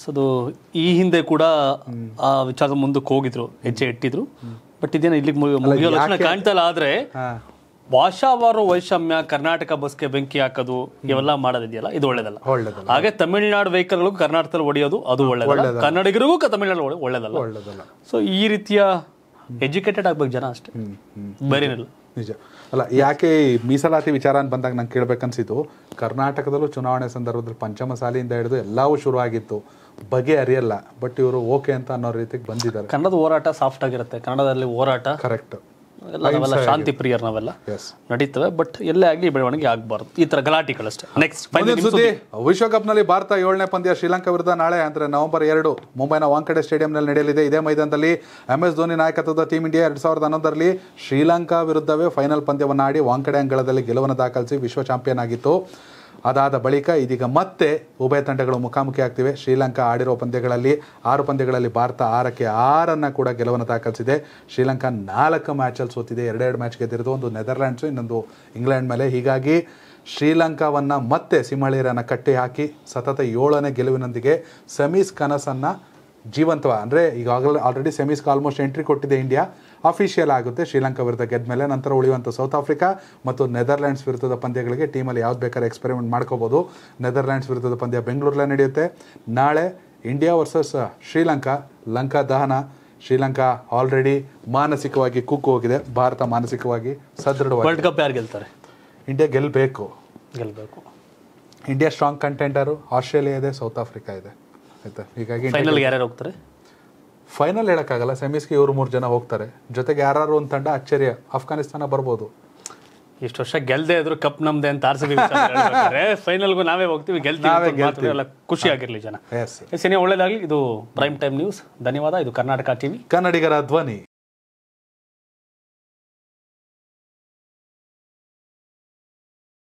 [SPEAKER 2] ಸೊ ಅದು ಈ ಹಿಂದೆ ಕೂಡ ಆ ವಿಚಾರದ ಮುಂದಕ್ಕೆ ಹೋಗಿದ್ರು ಹೆಜ್ಜೆ ಇಟ್ಟಿದ್ರು ಬಟ್ ಇದೇನು ಇಲ್ಲಿಗೆ ಲಕ್ಷಣ ಆದ್ರೆ ಭಾಷಾವಾರು ವೈಷಮ್ಯ ಕರ್ನಾಟಕ ಬಸ್ಗೆ ಬೆಂಕಿ ಹಾಕೋದು ಇವೆಲ್ಲ ಮಾಡೋದಿದೆಯಲ್ಲ ಇದು ಒಳ್ಳೇದಲ್ಲ ಹಾಗೆ ತಮಿಳ್ನಾಡು ವೆಹಿಕಲ್ಗಳು ಕರ್ನಾಟಕದಲ್ಲಿ ಹೊಡೆಯೋದು ಅದು ಒಳ್ಳೇದಲ್ಲ ಕನ್ನಡಿಗರಿಗೂ ತಮಿಳ್ನಾಡು ಒಳ್ಳೇದಲ್ಲ ಸೊ ಈ ರೀತಿಯ ಎಜುಕೇಟೆಡ್ ಆಗ್ಬೇಕು ಜನ ಅಷ್ಟೇ ಬರೀನಿಲ್ಲ
[SPEAKER 1] ನಿಜ ಅಲ್ಲ ಯಾಕೆ ಮೀಸಲಾತಿ ವಿಚಾರ ಅಂತ ಬಂದಾಗ ನಂಗೆ ಕೇಳ್ಬೇಕನ್ಸಿತು ಕರ್ನಾಟಕದಲ್ಲೂ ಚುನಾವಣೆ ಸಂದರ್ಭದಲ್ಲಿ ಪಂಚಮಸಾಲಿಯಿಂದ ಹಿಡಿದು ಎಲ್ಲವೂ ಆಗಿತ್ತು ಬಗೆ ಅರಿಯಲ್ಲ ಬಟ್ ಇವರು ಓಕೆ ಅಂತ ಅನ್ನೋ ರೀತಿಗೆ ಬಂದಿದ್ದಾರೆ ಕನ್ನಡದ ಹೋರಾಟ ಸಾಫ್ಟ್ ಆಗಿರುತ್ತೆ ಕನ್ನಡದಲ್ಲಿ ಹೋರಾಟ ಕರೆಕ್ಟ್
[SPEAKER 2] ಎಲ್ಲ ಶಾಂತಿ ಪ್ರಿಯರ್
[SPEAKER 1] ನಾವೆಲ್ಲ ನಡೀತವೆ
[SPEAKER 2] ಬಟ್ ಎಲ್ಲೇ ಆಗಲಿ ಬೆಳವಣಿಗೆ ಈ ತರ ಗಲಾಟಿಗಳಷ್ಟೇ ನೆಕ್ಸ್ಟ್
[SPEAKER 1] ವಿಶ್ವಕಪ್ ನಲ್ಲಿ ಭಾರತ ಏಳನೇ ಪಂದ್ಯ ಶ್ರೀಲಂಕಾ ವಿರುದ್ಧ ನಾಳೆ ಅಂದ್ರೆ ನವೆಂಬರ್ ಎರಡು ಮುಂಬೈನ ವಾಂಕಡೆ ಸ್ಟೇಡಿಯಂ ನಲ್ಲಿ ನಡೆಯಲಿದೆ ಇದೇ ಮೈದಾನದಲ್ಲಿ ಎಂ ಎಸ್ ಧೋನಿ ನಾಯಕತ್ವದ ಟೀಂ ಇಂಡಿಯಾ ಎರಡ್ ಸಾವಿರದ ಹನ್ನೊಂದರಲ್ಲಿ ಶ್ರೀಲಂಕಾ ವಿರುದ್ಧವೇ ಫೈನಲ್ ಪಂದ್ಯವನ್ನು ಆಡಿ ವಾಂಕಡೆ ಅಂಗಳದಲ್ಲಿ ಗೆಲುವನ್ನು ದಾಖಲಿಸಿ ವಿಶ್ವ ಚಾಂಪಿಯನ್ ಆಗಿತ್ತು ಅದಾದ ಬಳಿಕ ಇದೀಗ ಮತ್ತೆ ಉಭಯ ತಂಡಗಳು ಮುಖಾಮುಖಿ ಆಗ್ತಿವೆ ಶ್ರೀಲಂಕಾ ಆಡಿರೋ ಪಂದ್ಯಗಳಲ್ಲಿ ಆರು ಪಂದ್ಯಗಳಲ್ಲಿ ಭಾರತ ಆರಕ್ಕೆ ಆರನ್ನು ಕೂಡ ಗೆಲುವನ್ನು ದಾಖಲಿಸಿದೆ ಶ್ರೀಲಂಕಾ ನಾಲ್ಕು ಮ್ಯಾಚಲ್ಲಿ ಸೋತಿದೆ ಎರಡೆರಡು ಮ್ಯಾಚ್ ಗೆದ್ದಿರೋದು ಒಂದು ನೆದರ್ಲ್ಯಾಂಡ್ಸು ಇನ್ನೊಂದು ಇಂಗ್ಲೆಂಡ್ ಮೇಲೆ ಹೀಗಾಗಿ ಶ್ರೀಲಂಕಾವನ್ನು ಮತ್ತೆ ಸಿಂಹಳೀರನ್ನು ಕಟ್ಟಿಹಾಕಿ ಸತತ ಏಳನೇ ಗೆಲುವಿನೊಂದಿಗೆ ಸಮೀಸ್ ಕನಸನ್ನು ಜೀವಂತವ ಅಂದರೆ ಈಗಾಗಲೇ ಆಲ್ರೆಡಿ ಸೆಮೀಸ್ಗೆ ಆಲ್ಮೋಸ್ಟ್ ಎಂಟ್ರಿ ಕೊಟ್ಟಿದೆ ಇಂಡಿಯಾ ಅಫಿಷಿಯಲ್ ಆಗುತ್ತೆ ಶ್ರೀಲಂಕಾ ವಿರುದ್ಧ ಗೆದ್ದ ಮೇಲೆ ನಂತರ ಉಳಿಯುವಂಥ ಸೌತ್ ಆಫ್ರಿಕಾ ಮತ್ತು ನೆದರ್ಲ್ಯಾಂಡ್ಸ್ ವಿರುದ್ಧದ ಪಂದ್ಯಗಳಿಗೆ ಟೀಮಲ್ಲಿ ಯಾವ್ದು ಬೇಕಾದ್ರೆ ಎಕ್ಸ್ಪೆರಿಮೆಂಟ್ ಮಾಡ್ಕೋಬೋದು ನೆದರ್ಲ್ಯಾಂಡ್ಸ್ ವಿರುದ್ಧದ ಪಂದ್ಯ ಬೆಂಗಳೂರಲ್ಲೇ ನಡೆಯುತ್ತೆ ನಾಳೆ ಇಂಡಿಯಾ ವರ್ಸಸ್ ಶ್ರೀಲಂಕಾ ಲಂಕಾ ದಹನ ಶ್ರೀಲಂಕಾ ಆಲ್ರೆಡಿ ಮಾನಸಿಕವಾಗಿ ಕುಕ್ಕು ಹೋಗಿದೆ ಭಾರತ ಮಾನಸಿಕವಾಗಿ ಸದೃಢವಾಗಿ ವರ್ಲ್ಡ್ ಕಪ್ ಯಾರು ಗೆಲ್ತಾರೆ ಇಂಡಿಯಾ ಗೆಲ್ಲಬೇಕು ಗೆಲ್ಲಬೇಕು ಇಂಡಿಯಾ ಸ್ಟ್ರಾಂಗ್ ಕಂಟೆಂಟರು ಆಸ್ಟ್ರೇಲಿಯಾ ಇದೆ ಸೌತ್ ಆಫ್ರಿಕಾ ಇದೆ ಆಯ್ತಾ ಹೀಗಾಗಿ ಫೈನಲ್ ಯಾರ್ಯಾರು ಹೋಗ್ತಾರೆ ಫೈನಲ್ ಹೇಳೋಕ್ಕಾಗಲ್ಲ ಸೆಮೀಸ್ಗೆ ಇವರು ಮೂರು ಜನ ಹೋಗ್ತಾರೆ ಜೊತೆಗೆ ಯಾರು ಒಂದು ತಂಡ ಅಚ್ಚರಿಯ ಅಫ್ಘಾನಿಸ್ತಾನ ಬರ್ಬೋದು ಇಷ್ಟು
[SPEAKER 2] ವರ್ಷ ಗೆಲ್ದೇ ಇದ್ರು ಕಪ್ ನಮ್ದೆ ಅಂತ ಆರ್ಸಿಬಿ ಫೈನಲ್ಗೂ ನಾವೇ ಹೋಗ್ತೀವಿ ಖುಷಿ ಆಗಿರ್ಲಿ ಜನ ಎಸ್ ಒಳ್ಳೇದಾಗಲಿ ಇದು ಪ್ರೈಮ್ ಟೈಮ್ ನ್ಯೂಸ್ ಧನ್ಯವಾದ ಇದು ಕರ್ನಾಟಕ ಟಿವಿ ಕನ್ನಡಿಗರ ಧ್ವನಿ